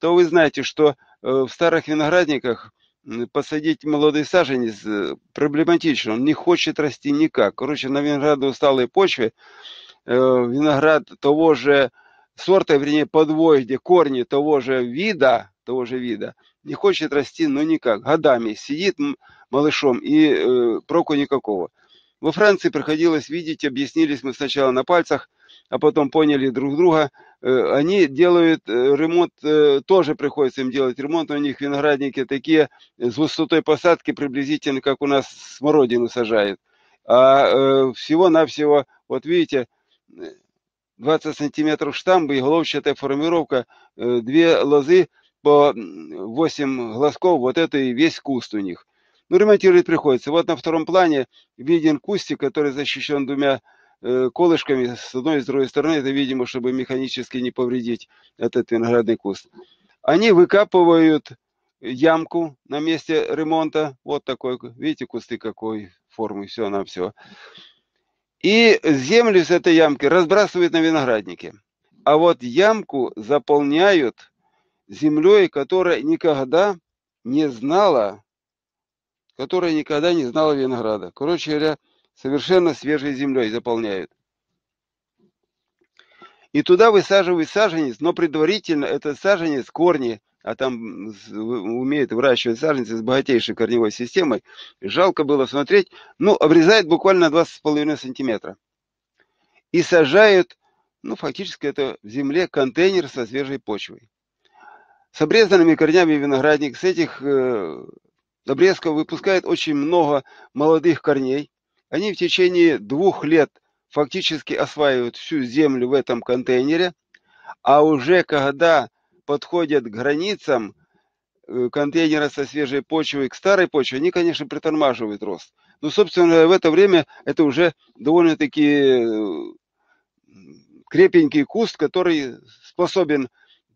то вы знаете, что э, в старых виноградниках посадить молодой саженец проблематично. Он не хочет расти никак. Короче, на виноградоусталой почве виноград того же сорта, вернее, подвой, корни того же вида, того же вида. Не хочет расти, но никак. Годами сидит малышом и э, проку никакого. Во Франции приходилось видеть, объяснились мы сначала на пальцах, а потом поняли друг друга. Э, они делают э, ремонт, э, тоже приходится им делать ремонт, у них виноградники такие э, с высотой посадки приблизительно, как у нас смородину сажают. А э, всего-навсего, вот видите, 20 э, сантиметров штамб и головчатая формировка, э, две лозы по 8 глазков, вот это и весь куст у них. Ну, ремонтировать приходится. Вот на втором плане виден кустик, который защищен двумя э, колышками с одной и с другой стороны. Это, видимо, чтобы механически не повредить этот виноградный куст. Они выкапывают ямку на месте ремонта. Вот такой, видите, кусты какой формы, все на все. И землю с этой ямки разбрасывают на винограднике. А вот ямку заполняют землей, которая никогда не знала, которая никогда не знала винограда. Короче говоря, совершенно свежей землей заполняют. И туда высаживают саженец, но предварительно этот саженец, корни, а там умеет выращивать саженцы с богатейшей корневой системой, жалко было смотреть, ну, обрезает буквально 20,5 сантиметра. И сажают, ну, фактически это в земле контейнер со свежей почвой с обрезанными корнями виноградник с этих э, обрезков выпускает очень много молодых корней. Они в течение двух лет фактически осваивают всю землю в этом контейнере, а уже когда подходят к границам э, контейнера со свежей почвой к старой почве, они, конечно, притормаживают рост. Но, собственно, в это время это уже довольно-таки э, крепенький куст, который способен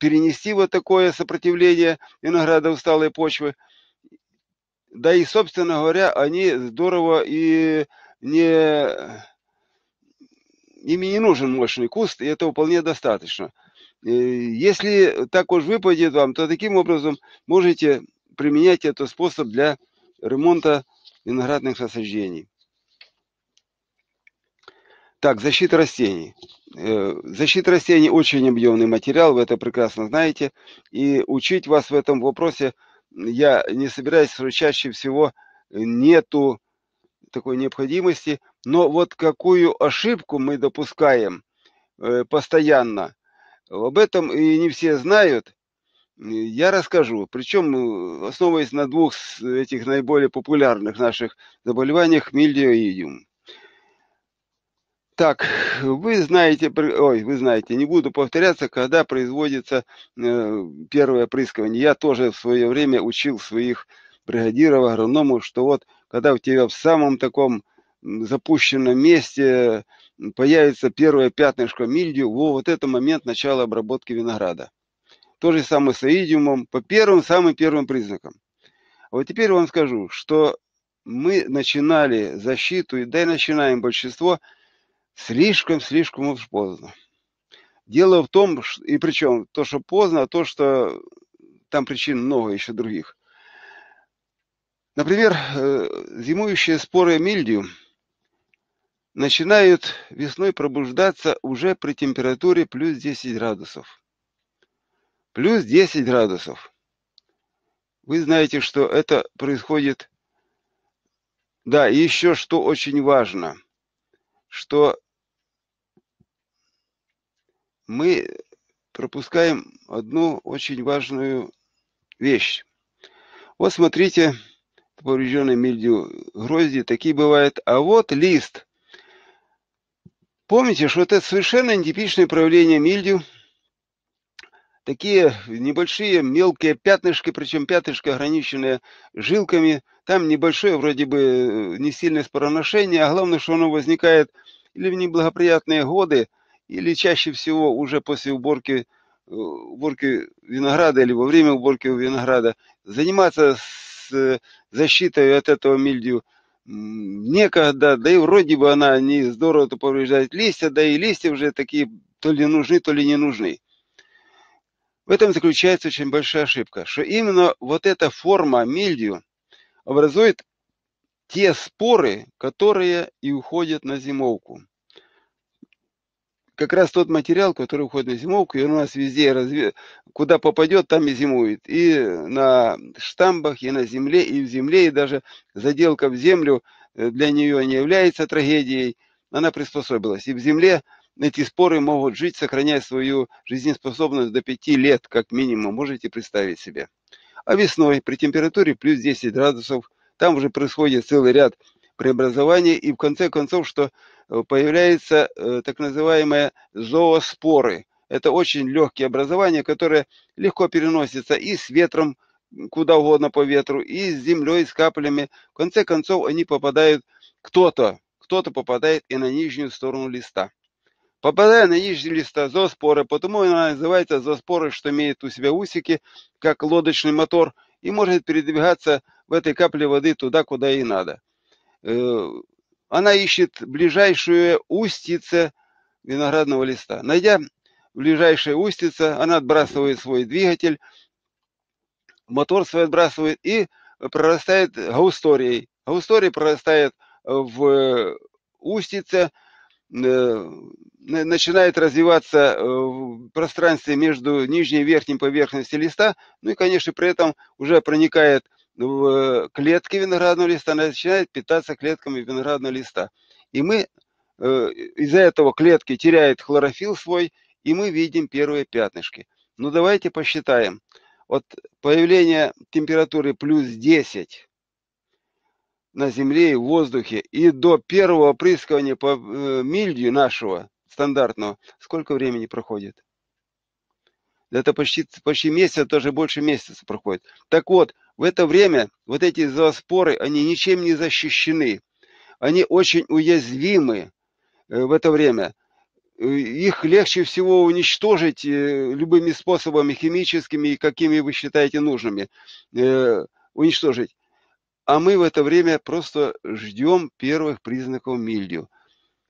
перенести вот такое сопротивление винограда усталой почвы. Да и, собственно говоря, они здорово и не... Им не нужен мощный куст, и этого вполне достаточно. Если так уж выпадет вам, то таким образом можете применять этот способ для ремонта виноградных насаждений. Так, защита растений. Э, защита растений очень объемный материал, вы это прекрасно знаете. И учить вас в этом вопросе я не собираюсь, чаще всего нету такой необходимости. Но вот какую ошибку мы допускаем э, постоянно, об этом и не все знают. Я расскажу, причем э, основываясь на двух этих наиболее популярных наших заболеваниях, мильдиоидиум. Так, вы знаете, ой, вы знаете, не буду повторяться, когда производится э, первое опрыскивание. Я тоже в свое время учил своих бригадиров, агрономов, что вот когда у тебя в самом таком запущенном месте появится первое пятнышко мильдию, во, вот это момент начала обработки винограда. То же самое с аидиумом, по первым, самым первым признакам. А вот теперь вам скажу, что мы начинали защиту, и да и начинаем большинство – Слишком-слишком уж поздно. Дело в том, и причем то, что поздно, а то, что там причин много еще других. Например, э, зимующие споры мильдию начинают весной пробуждаться уже при температуре плюс 10 градусов. Плюс 10 градусов. Вы знаете, что это происходит. Да, и еще что очень важно, что мы пропускаем одну очень важную вещь. Вот смотрите, поврежденной мильдию грозди, такие бывают. А вот лист. Помните, что это совершенно нетипичное проявление мильдию. Такие небольшие мелкие пятнышки, причем пятнышки ограниченные жилками. Там небольшое вроде бы э, не сильное спороношение, а главное, что оно возникает или в неблагоприятные годы, или чаще всего уже после уборки, э, уборки винограда или во время уборки винограда заниматься с защитой от этого мильдию некогда, да и вроде бы она не здорово то повреждает листья, да и листья уже такие то ли нужны, то ли не нужны. В этом заключается очень большая ошибка, что именно вот эта форма мильдию образует те споры, которые и уходят на зимовку как раз тот материал, который уходит на зимовку, и он у нас везде, разве... куда попадет, там и зимует. И на штамбах, и на земле, и в земле, и даже заделка в землю э, для нее не является трагедией. Она приспособилась. И в земле эти споры могут жить, сохраняя свою жизнеспособность до 5 лет, как минимум, можете представить себе. А весной при температуре плюс 10 градусов, там уже происходит целый ряд преобразований, и в конце концов, что э, появляются э, так называемые зооспоры. Это очень легкие образования, которые легко переносятся и с ветром, куда угодно по ветру, и с землей, с каплями. В конце концов, они попадают кто-то, кто-то попадает и на нижнюю сторону листа. Попадая на нижний листа зооспоры, потому она называется зооспоры, что имеет у себя усики, как лодочный мотор, и может передвигаться в этой капле воды туда, куда и надо. Э, она ищет ближайшую устица виноградного листа. Найдя ближайшее устица, она отбрасывает свой двигатель, мотор свой отбрасывает и прорастает гаусторией. Гаустория прорастает в устице, э, начинает развиваться э, в пространстве между нижней и верхней поверхностью листа, ну и, конечно, при этом уже проникает в ну, клетки виноградного листа начинают питаться клетками виноградного листа. И мы э, из-за этого клетки теряют хлорофилл свой, и мы видим первые пятнышки. Ну давайте посчитаем. вот появление температуры плюс 10 на земле и в воздухе и до первого опрыскивания по э, мильдию нашего стандартного, сколько времени проходит? Это почти, почти месяц, тоже больше месяца проходит. Так вот, в это время вот эти зооспоры, они ничем не защищены. Они очень уязвимы э, в это время. Э, их легче всего уничтожить э, любыми способами химическими и какими вы считаете нужными уничтожить. А мы в это время просто ждем первых признаков мильдию.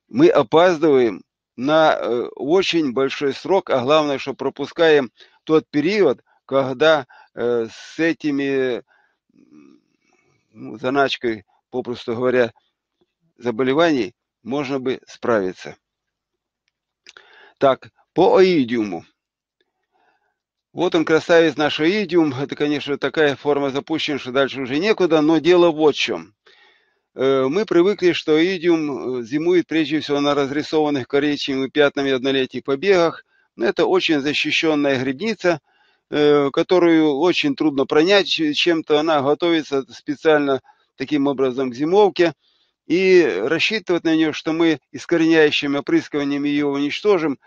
Мы опаздываем на очень большой срок, а главное, что пропускаем тот период, когда Э, с этими, ну, заначкой, попросту говоря, заболеваний можно бы справиться. Так, по оидиуму. Вот он, красавец наш оидиум. Это, конечно, такая форма запущена, что дальше уже некуда, но дело вот в чем. Э, мы привыкли, что оидиум э, зимует прежде всего на разрисованных коричневыми пятнами однолетних побегах. Но это очень защищенная грибница – Э, которую очень трудно пронять чем-то. Она готовится специально таким образом к зимовке. И рассчитывать на нее, что мы искореняющими опрыскиваниями ее уничтожим,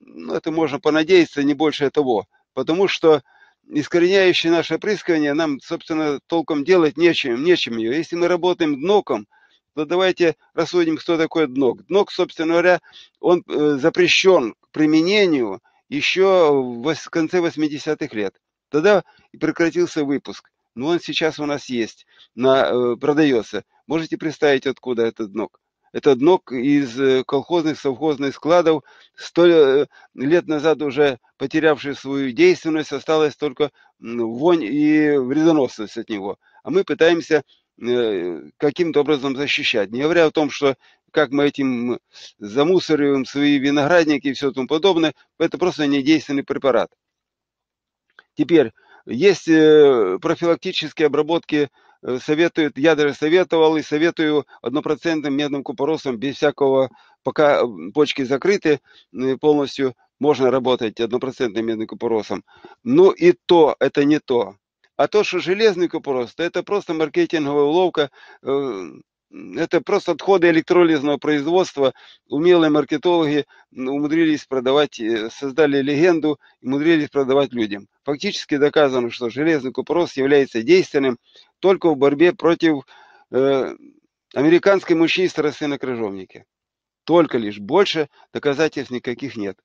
ну, это можно понадеяться, не больше того. Потому что искореняющие наше опрыскивание нам, собственно, толком делать нечем, нечем ее. Если мы работаем дноком, то давайте рассудим, кто такой днок. Днок, собственно говоря, он э, запрещен к применению – еще в конце 80-х лет. Тогда прекратился выпуск. Но он сейчас у нас есть, на, э, продается. Можете представить, откуда этот ног? Этот ног из э, колхозных, совхозных складов, сто э, лет назад уже потерявший свою действенность, осталась только вонь и вредоносность от него. А мы пытаемся каким-то образом защищать. Не говоря о том, что как мы этим замусориваем свои виноградники и все тому подобное. Это просто недейственный препарат. Теперь, есть э, профилактические обработки, э, советуют, я даже советовал и советую однопроцентным медным купоросом без всякого, пока э, почки закрыты полностью, можно работать однопроцентным медным купоросом. Ну и то, это не то. А то, что железный купорос, то это просто маркетинговая уловка, это просто отходы электролизного производства. Умелые маркетологи умудрились продавать, э, создали легенду, умудрились продавать людям. Фактически доказано, что железный купорос является действенным только в борьбе против э, американской мыши и на крыжовнике. Только лишь больше доказательств никаких нет.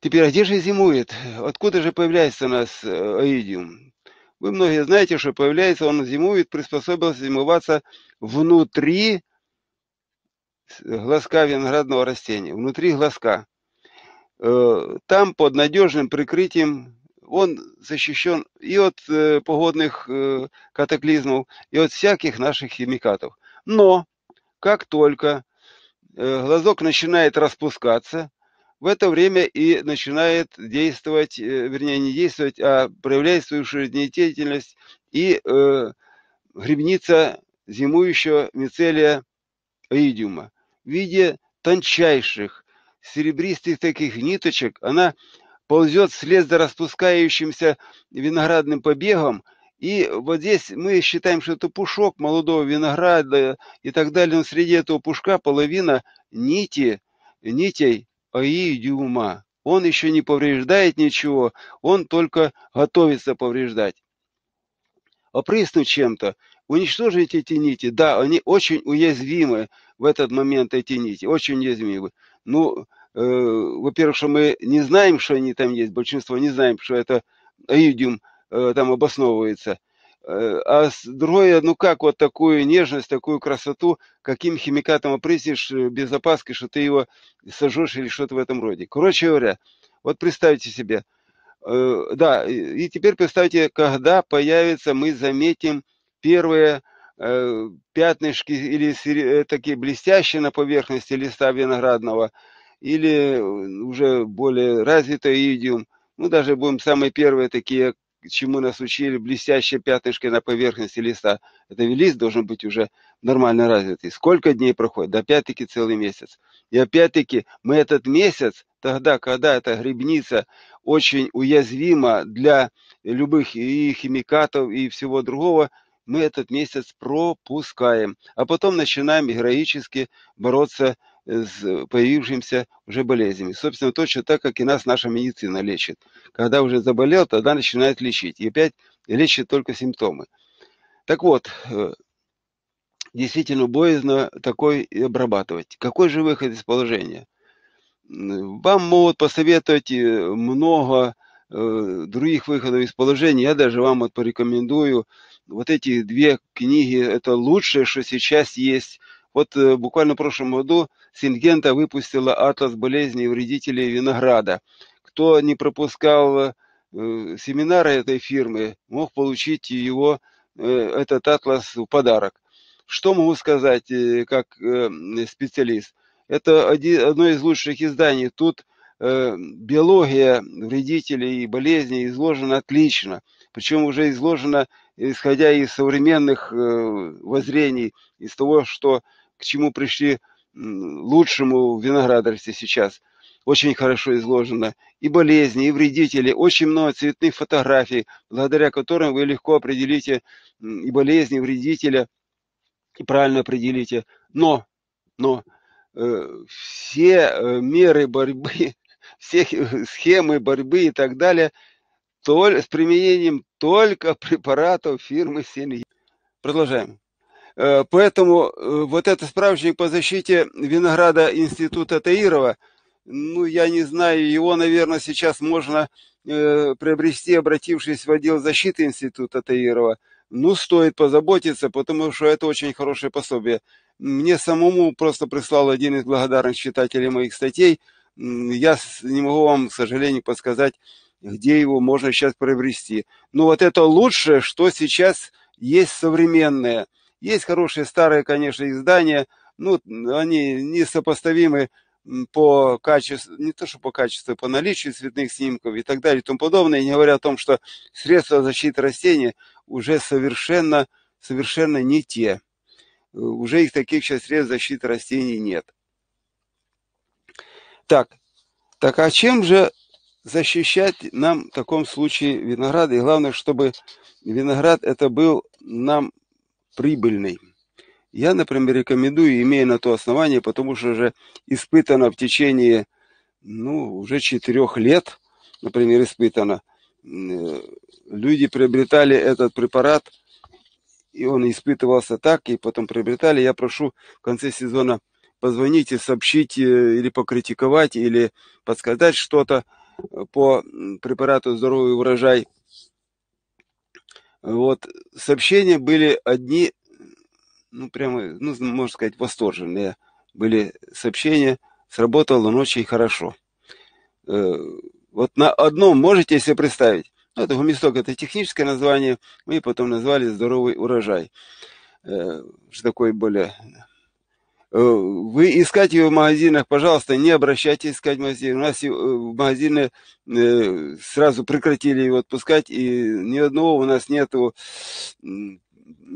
Теперь, а где же зимует? Откуда же появляется у нас э, аидиум? Вы многие знаете, что появляется. он зимует, приспособился зимоваться внутри э, глазка виноградного растения, внутри глазка. Э, там под надежным прикрытием он защищен и от э, погодных катаклизмов, и от всяких наших химикатов. Но как только глазок начинает распускаться, в это время и начинает действовать, э, вернее, не действовать, а проявляет свою жизнедеятельность и э, грибница зимующего мицелия аидиума. В виде тончайших серебристых таких ниточек она ползет вслед за распускающимся виноградным побегом, и вот здесь мы считаем, что это пушок молодого винограда и так далее. Но среди этого пушка половина нити, нитей Оидиума. Он еще не повреждает ничего, он только готовится повреждать. Опрыснуть чем-то, уничтожить эти нити. Да, они очень уязвимы в этот момент, эти нити, очень уязвимы. Ну, э, во-первых, что мы не знаем, что они там есть, большинство не знаем, что это оидиум э, там обосновывается. Э, а другое, ну как вот такую нежность, такую красоту, каким химикатом опрыснешь э, без опаски, что ты его сожжешь или что-то в этом роде. Короче говоря, вот представьте себе, э, да, и теперь представьте, когда появится, мы заметим первые пятнышки или такие блестящие на поверхности листа виноградного, или уже более развитый идиум. Ну, даже будем самые первые такие чему нас учили, блестящее пятнышко на поверхности листа, это лист должен быть уже нормально развитый. Сколько дней проходит? Да опять-таки целый месяц. И опять-таки мы этот месяц, тогда, когда эта грибница очень уязвима для любых и химикатов, и всего другого, мы этот месяц пропускаем. А потом начинаем героически бороться с появившимися уже болезнями. Собственно, точно так, как и нас наша медицина лечит. Когда уже заболел, тогда начинает лечить. И опять лечит только симптомы. Так вот, э, действительно боязно такой обрабатывать. Какой же выход из положения? Вам могут посоветовать э, много э, других выходов из положения. Я даже вам вот порекомендую вот эти две книги. Это лучшее, что сейчас есть вот э, буквально в прошлом году Сингента выпустила атлас болезней и вредителей винограда. Кто не пропускал э, семинары этой фирмы, мог получить его, э, этот атлас в подарок. Что могу сказать как специалист? Это одно из лучших изданий. Тут биология вредителей и болезней изложена отлично. Причем уже изложена, исходя из современных воззрений, из того, что к чему пришли лучшему виноградарстве сейчас. Очень хорошо изложено. И болезни, и вредители. Очень много цветных фотографий, благодаря которым вы легко определите и болезни, и вредителя, и правильно определите. Но, но э, все э, меры борьбы, все схемы борьбы и так далее толь, с применением только препаратов фирмы Синьи. Продолжаем. Э, поэтому э, вот этот справочник по защите винограда Института Таирова, ну, я не знаю, его, наверное, сейчас можно э, приобрести, обратившись в отдел защиты Института Таирова. Ну, стоит позаботиться, потому что это очень хорошее пособие. Мне самому просто прислал один из благодарных читателей моих статей. Я не могу вам, к сожалению, подсказать, где его можно сейчас приобрести. Но вот это лучшее, что сейчас есть современное – есть хорошие старые, конечно, издания, ну, они несопоставимы по качеству, не то что по качеству, по наличию цветных снимков и так далее и тому подобное, не говоря о том, что средства защиты растений уже совершенно, совершенно не те. Э, уже их таких сейчас средств защиты растений нет. Так, так а чем же защищать нам в таком случае виноград? И главное, чтобы виноград это был нам прибыльной. Я, например, рекомендую, имея на то основание, потому что уже испытано в течение, ну, уже четырех лет, например, испытано. Э, люди приобретали этот препарат, и он испытывался так, и потом приобретали. Я прошу в конце сезона позвонить и сообщить э, или покритиковать, или подсказать что-то э, по препарату «Здоровый урожай». Вот, сообщения были одни, ну, прямо, ну, можно сказать, восторженные. Были сообщения, сработало он очень хорошо. Э, вот на одном можете себе представить, ну, это гумисток, это техническое название, мы потом назвали «Здоровый урожай», э, что такое более Э, вы искать ее в магазинах, пожалуйста, не обращайтесь искать магазин. У нас э, магазины э, сразу прекратили его отпускать, и ни одного у нас нету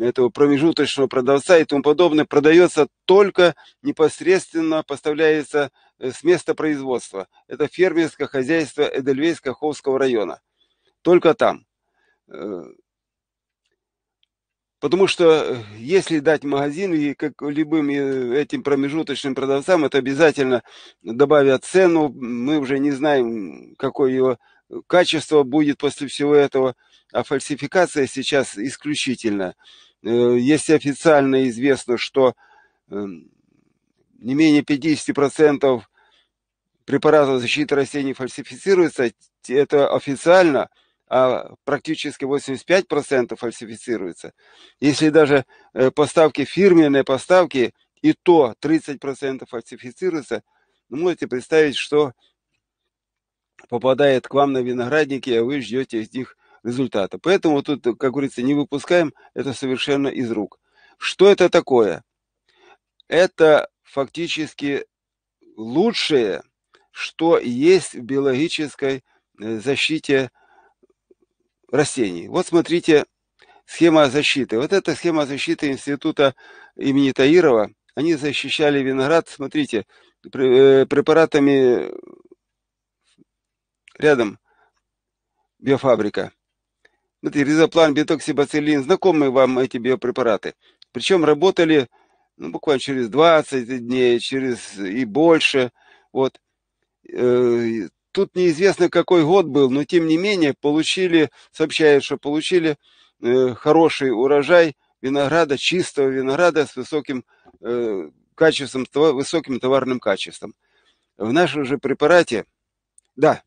этого промежуточного продавца и тому подобное. Продается только непосредственно, поставляется с места производства. Это фермерское хозяйство Эдельвейска Ховского района. Только там. Потому что э, если дать магазин и как любым э, этим промежуточным продавцам, это обязательно добавят цену. Мы уже не знаем, какое его э, качество будет после всего этого. А фальсификация сейчас исключительно. Если официально известно, что не менее 50% препаратов защиты растений фальсифицируется, это официально – а практически 85% фальсифицируется. Если даже э, поставки, фирменные поставки, и то 30% фальсифицируется, можете представить, что попадает к вам на виноградники, а вы ждете из них результата. Поэтому тут, как говорится, не выпускаем это совершенно из рук. Что это такое? Это фактически лучшее, что есть в биологической э, защите растений. Вот смотрите схема защиты. Вот эта схема защиты института имени Таирова. Они защищали виноград, смотрите, э, препаратами рядом биофабрика. Смотрите, ризоплан, битоксибацилин, Знакомые вам эти биопрепараты. Причем работали ну, буквально через 20 дней, через и больше. Вот э, Тут неизвестно какой год был, но тем не менее получили, сообщают, что получили э, хороший урожай винограда, чистого винограда с высоким э, качеством, товар, высоким товарным качеством. В нашем же препарате, да,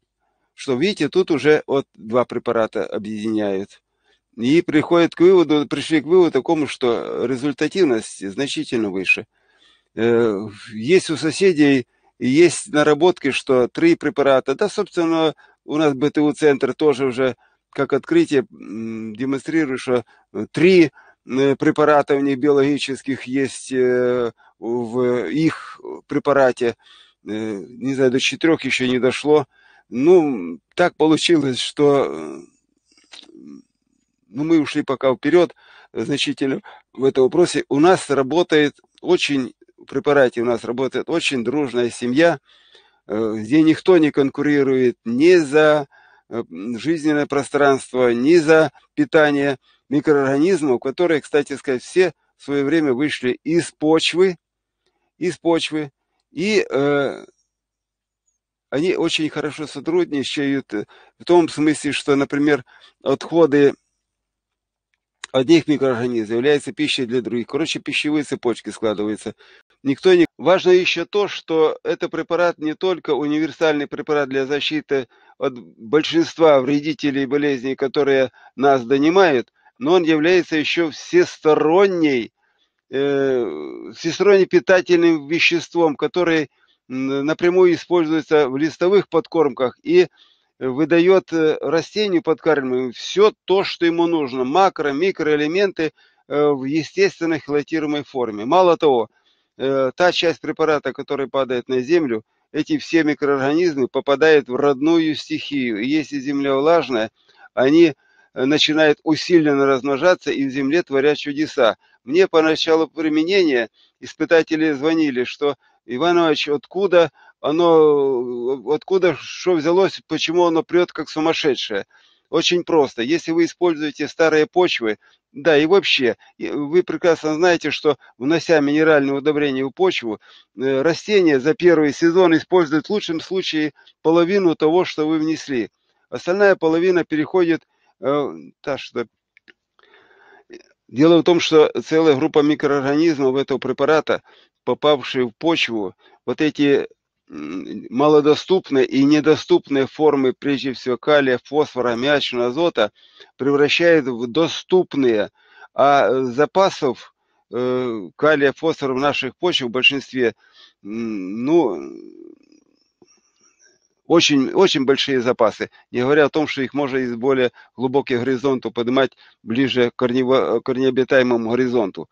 что видите, тут уже вот два препарата объединяют. И приходят к выводу, пришли к выводу такому, что результативность значительно выше. Э, есть у соседей есть наработки, что три препарата, да, собственно, у нас БТУ-центр тоже уже как открытие демонстрирует, что три э, препарата у них биологических есть э, в их препарате, э, не знаю, до четырех еще не дошло. Ну, так получилось, что ну, мы ушли пока вперед значительно в этом вопросе. У нас работает очень препарате у нас работает очень дружная семья, э, где никто не конкурирует ни за э, жизненное пространство, ни за питание микроорганизмов, которые, кстати сказать, все в свое время вышли из почвы, из почвы, и э, они очень хорошо сотрудничают э, в том смысле, что, например, отходы одних микроорганизмов являются пищей для других. Короче, пищевые цепочки складываются никто не... Важно еще то, что это препарат не только универсальный препарат для защиты от большинства вредителей и болезней, которые нас донимают, но он является еще всесторонней, э, всесторонне питательным веществом, который напрямую используется в листовых подкормках и выдает э, растению подкармливаемому все то, что ему нужно, макро, микроэлементы э, в естественной хелатируемой форме. Мало того, Э, та часть препарата, который падает на землю, эти все микроорганизмы попадают в родную стихию. И если земля влажная, они э, начинают усиленно размножаться и в земле творят чудеса. Мне по началу применения испытатели звонили, что Иванович, откуда оно, э, откуда что взялось, почему оно прет как сумасшедшее. Очень просто. Если вы используете старые почвы, да, и вообще, вы прекрасно знаете, что внося минеральное удобрение в почву, э, растения за первый сезон используют в лучшем случае половину того, что вы внесли. Остальная половина переходит, э, та, что Дело в том, что целая группа микроорганизмов этого препарата, попавшие в почву, вот эти малодоступные и недоступные формы, прежде всего калия, фосфора, мячного азота, превращает в доступные, а э, запасов э, калия, фосфора в наших почвах в большинстве, ну, очень, очень большие запасы, не говоря о том, что их можно из более глубоких горизонтов поднимать ближе к корнево, э, корнеобитаемому горизонту.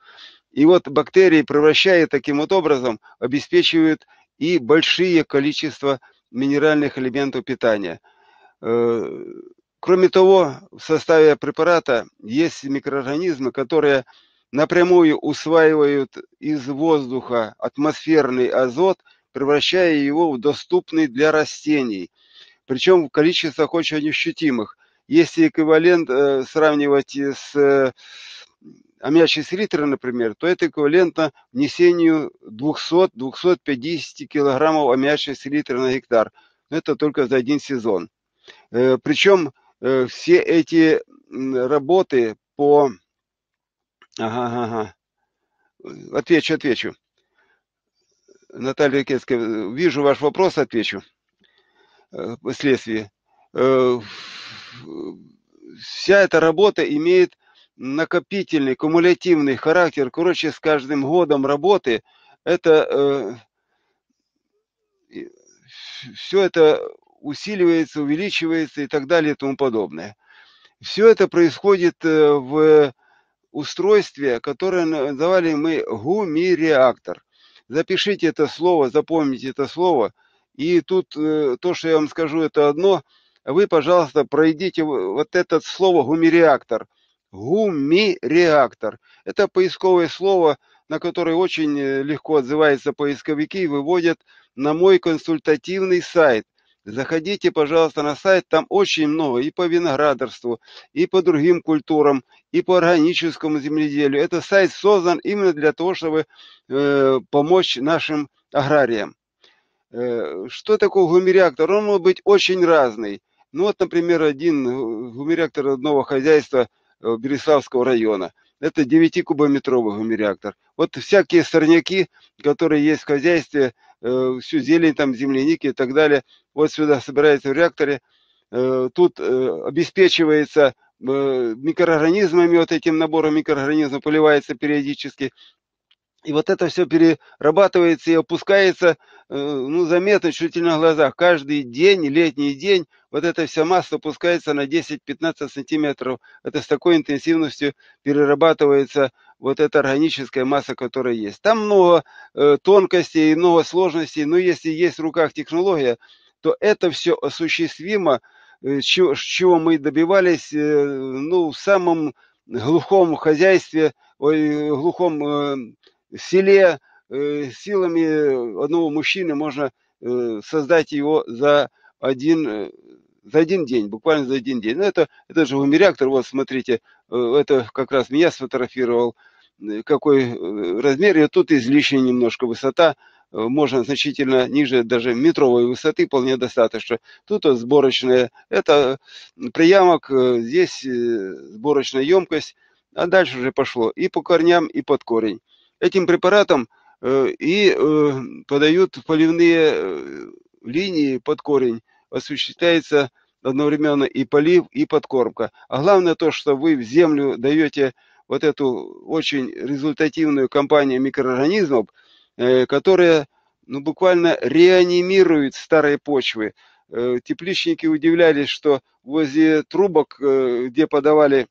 И вот бактерии, превращая таким вот образом, обеспечивают и большие количества минеральных элементов питания. Э, кроме того, в составе препарата есть микроорганизмы, которые напрямую усваивают из воздуха атмосферный азот, превращая его в доступный для растений, причем в количествах очень ощутимых. Если эквивалент э, сравнивать с э, аммиачной селитры, например, то это эквивалентно внесению 200-250 килограммов аммиачной селитры на гектар. Это только за один сезон. Э, Причем э, все эти работы по... Ага, ага. Отвечу, отвечу. Наталья Рикетская, вижу ваш вопрос, отвечу. Э, вследствие. Вся эта работа имеет накопительный, кумулятивный характер. Короче, с каждым годом работы это э, все это усиливается, увеличивается и так далее и тому подобное. Все это происходит э, в устройстве, которое называли мы гуми реактор. Запишите это слово, запомните это слово. И тут э, то, что я вам скажу, это одно. Вы, пожалуйста, пройдите вот это слово гуми реактор. Гуми реактор Это поисковое слово, на которое очень э, легко отзываются поисковики и выводят на мой консультативный сайт. Заходите, пожалуйста, на сайт, там очень много и по виноградарству, и по другим культурам, и по органическому земледелию. Это сайт создан именно для того, чтобы э, помочь нашим аграриям. Э, что такое гумиреактор? Он может быть очень разный. Ну вот, например, один э, гумиреактор одного хозяйства – Э, Береславского района. Это 9-кубометровый гумиреактор. Вот всякие сорняки, которые есть в хозяйстве, э, всю зелень, там, земляники и так далее, вот сюда собирается в реакторе. Э, тут обеспечивается микроорганизмами, вот этим набором микроорганизмов поливается периодически и вот это все перерабатывается и опускается, э, ну, заметно, чуть ли на глазах. Каждый день, летний день, вот эта вся масса опускается на 10-15 сантиметров. Это с такой интенсивностью перерабатывается вот эта органическая масса, которая есть. Там много э, тонкостей, много сложностей, но если есть в руках технология, то это все осуществимо, э, чего, чего мы добивались, ну, в самом глухом хозяйстве, ой, глухом селе э, силами одного мужчины можно э, создать его за один, э, за один день, буквально за один день. Ну, это, это живой реактор, вот смотрите, это как раз меня сфотографировал, какой размер, и тут излишняя немножко высота, можно значительно ниже даже метровой высоты вполне достаточно. Тут сборочная, это приямок, здесь сборочная емкость, а дальше уже пошло и по корням, и под корень этим препаратом э, и э, подают поливные э, линии под корень. Осуществляется одновременно и полив, и подкормка. А главное то, что вы в землю даете вот эту очень результативную компанию микроорганизмов, которая, ну, буквально реанимирует старые почвы. Тепличники удивлялись, что возле трубок, где подавали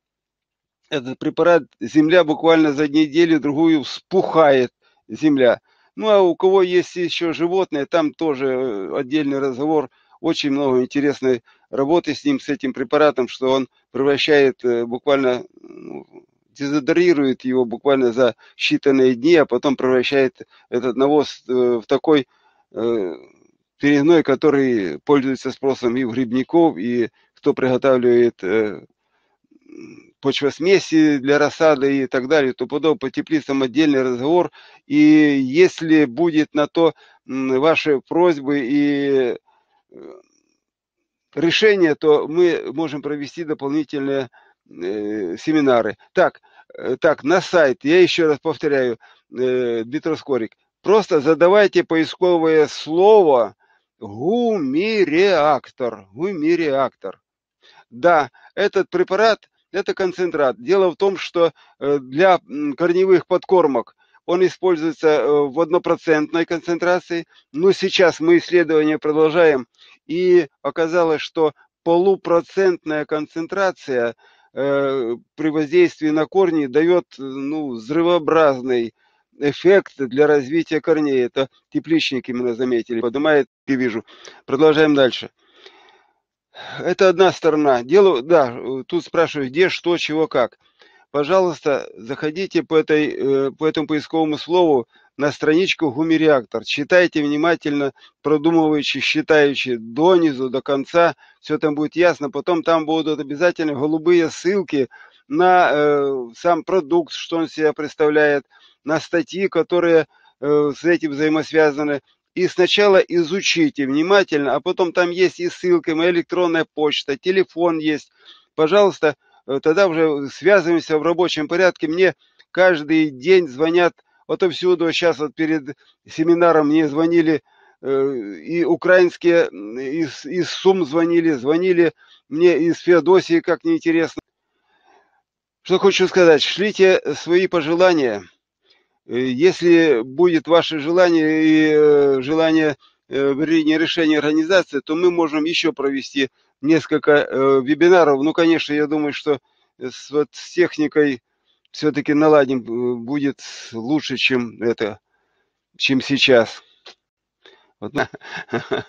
этот препарат, земля буквально за неделю-другую вспухает земля. Ну а у кого есть еще животные, там тоже э, отдельный разговор. Очень много интересной работы с ним, с этим препаратом, что он превращает э, буквально, ну, дезодорирует его буквально за считанные дни, а потом превращает этот навоз э, в такой перегной, который пользуется спросом и у грибников, и кто приготавливает почвосмеси для рассады и так далее, то подобное, по теплицам отдельный разговор. И если будет на то ваши просьбы и э, решение, то мы можем провести дополнительные э, семинары. Так, э, так, на сайт, я еще раз повторяю, э, Дмитрий Скорик, просто задавайте поисковое слово гумиреактор, гумиреактор. Да, этот препарат это концентрат. Дело в том, что э, для корневых подкормок он используется э, в однопроцентной концентрации, но сейчас мы исследования продолжаем, и оказалось, что полупроцентная концентрация э, при воздействии на корни дает ну, взрывообразный эффект для развития корней. Это тепличник именно заметили. Поднимает и вижу. Продолжаем дальше. Это одна сторона. Дело, да, тут спрашиваю, где, что, чего, как. Пожалуйста, заходите по, этой, э, по этому поисковому слову на страничку гуми-реактор. Читайте внимательно, продумываючи, считаючи донизу, до конца. Все там будет ясно. Потом там будут обязательно голубые ссылки на э, сам продукт, что он себя представляет, на статьи, которые э, с этим взаимосвязаны и сначала изучите внимательно, а потом там есть и ссылка, моя электронная почта, телефон есть. Пожалуйста, э, тогда уже связываемся в рабочем порядке. Мне каждый день звонят Вот отовсюду. Сейчас вот перед семинаром мне звонили э, и украинские, из, из Сум звонили, звонили мне из Феодосии, как неинтересно. Что хочу сказать, шлите свои пожелания. Э, если будет ваше желание и э, желание принятия э, решения организации, то мы можем еще провести несколько вебинаров. Ну, конечно, я думаю, что с, вот, с техникой все-таки наладим, будет лучше, чем это, чем сейчас. Вот. Да,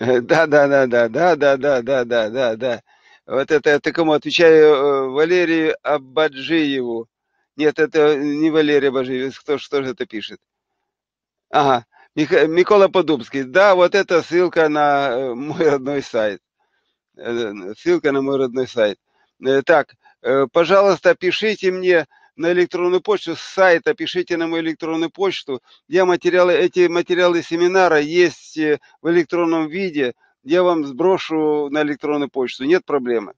да, да, да, да, да, да, да, да, да, да. Вот это я такому отвечаю Валерию Абаджиеву. Нет, это не Валерий Божевец. Кто что же это пишет? Ага, Мик, Микола Подубский. Да, вот это ссылка на э, мой родной сайт. Э, ссылка на мой родной сайт. Э, так, пожалуйста, пишите мне на электронную почту с сайта, пишите на мою электронную почту. Я материалы, эти материалы семинара есть в электронном виде. Я вам сброшу на электронную почту. Нет проблемы.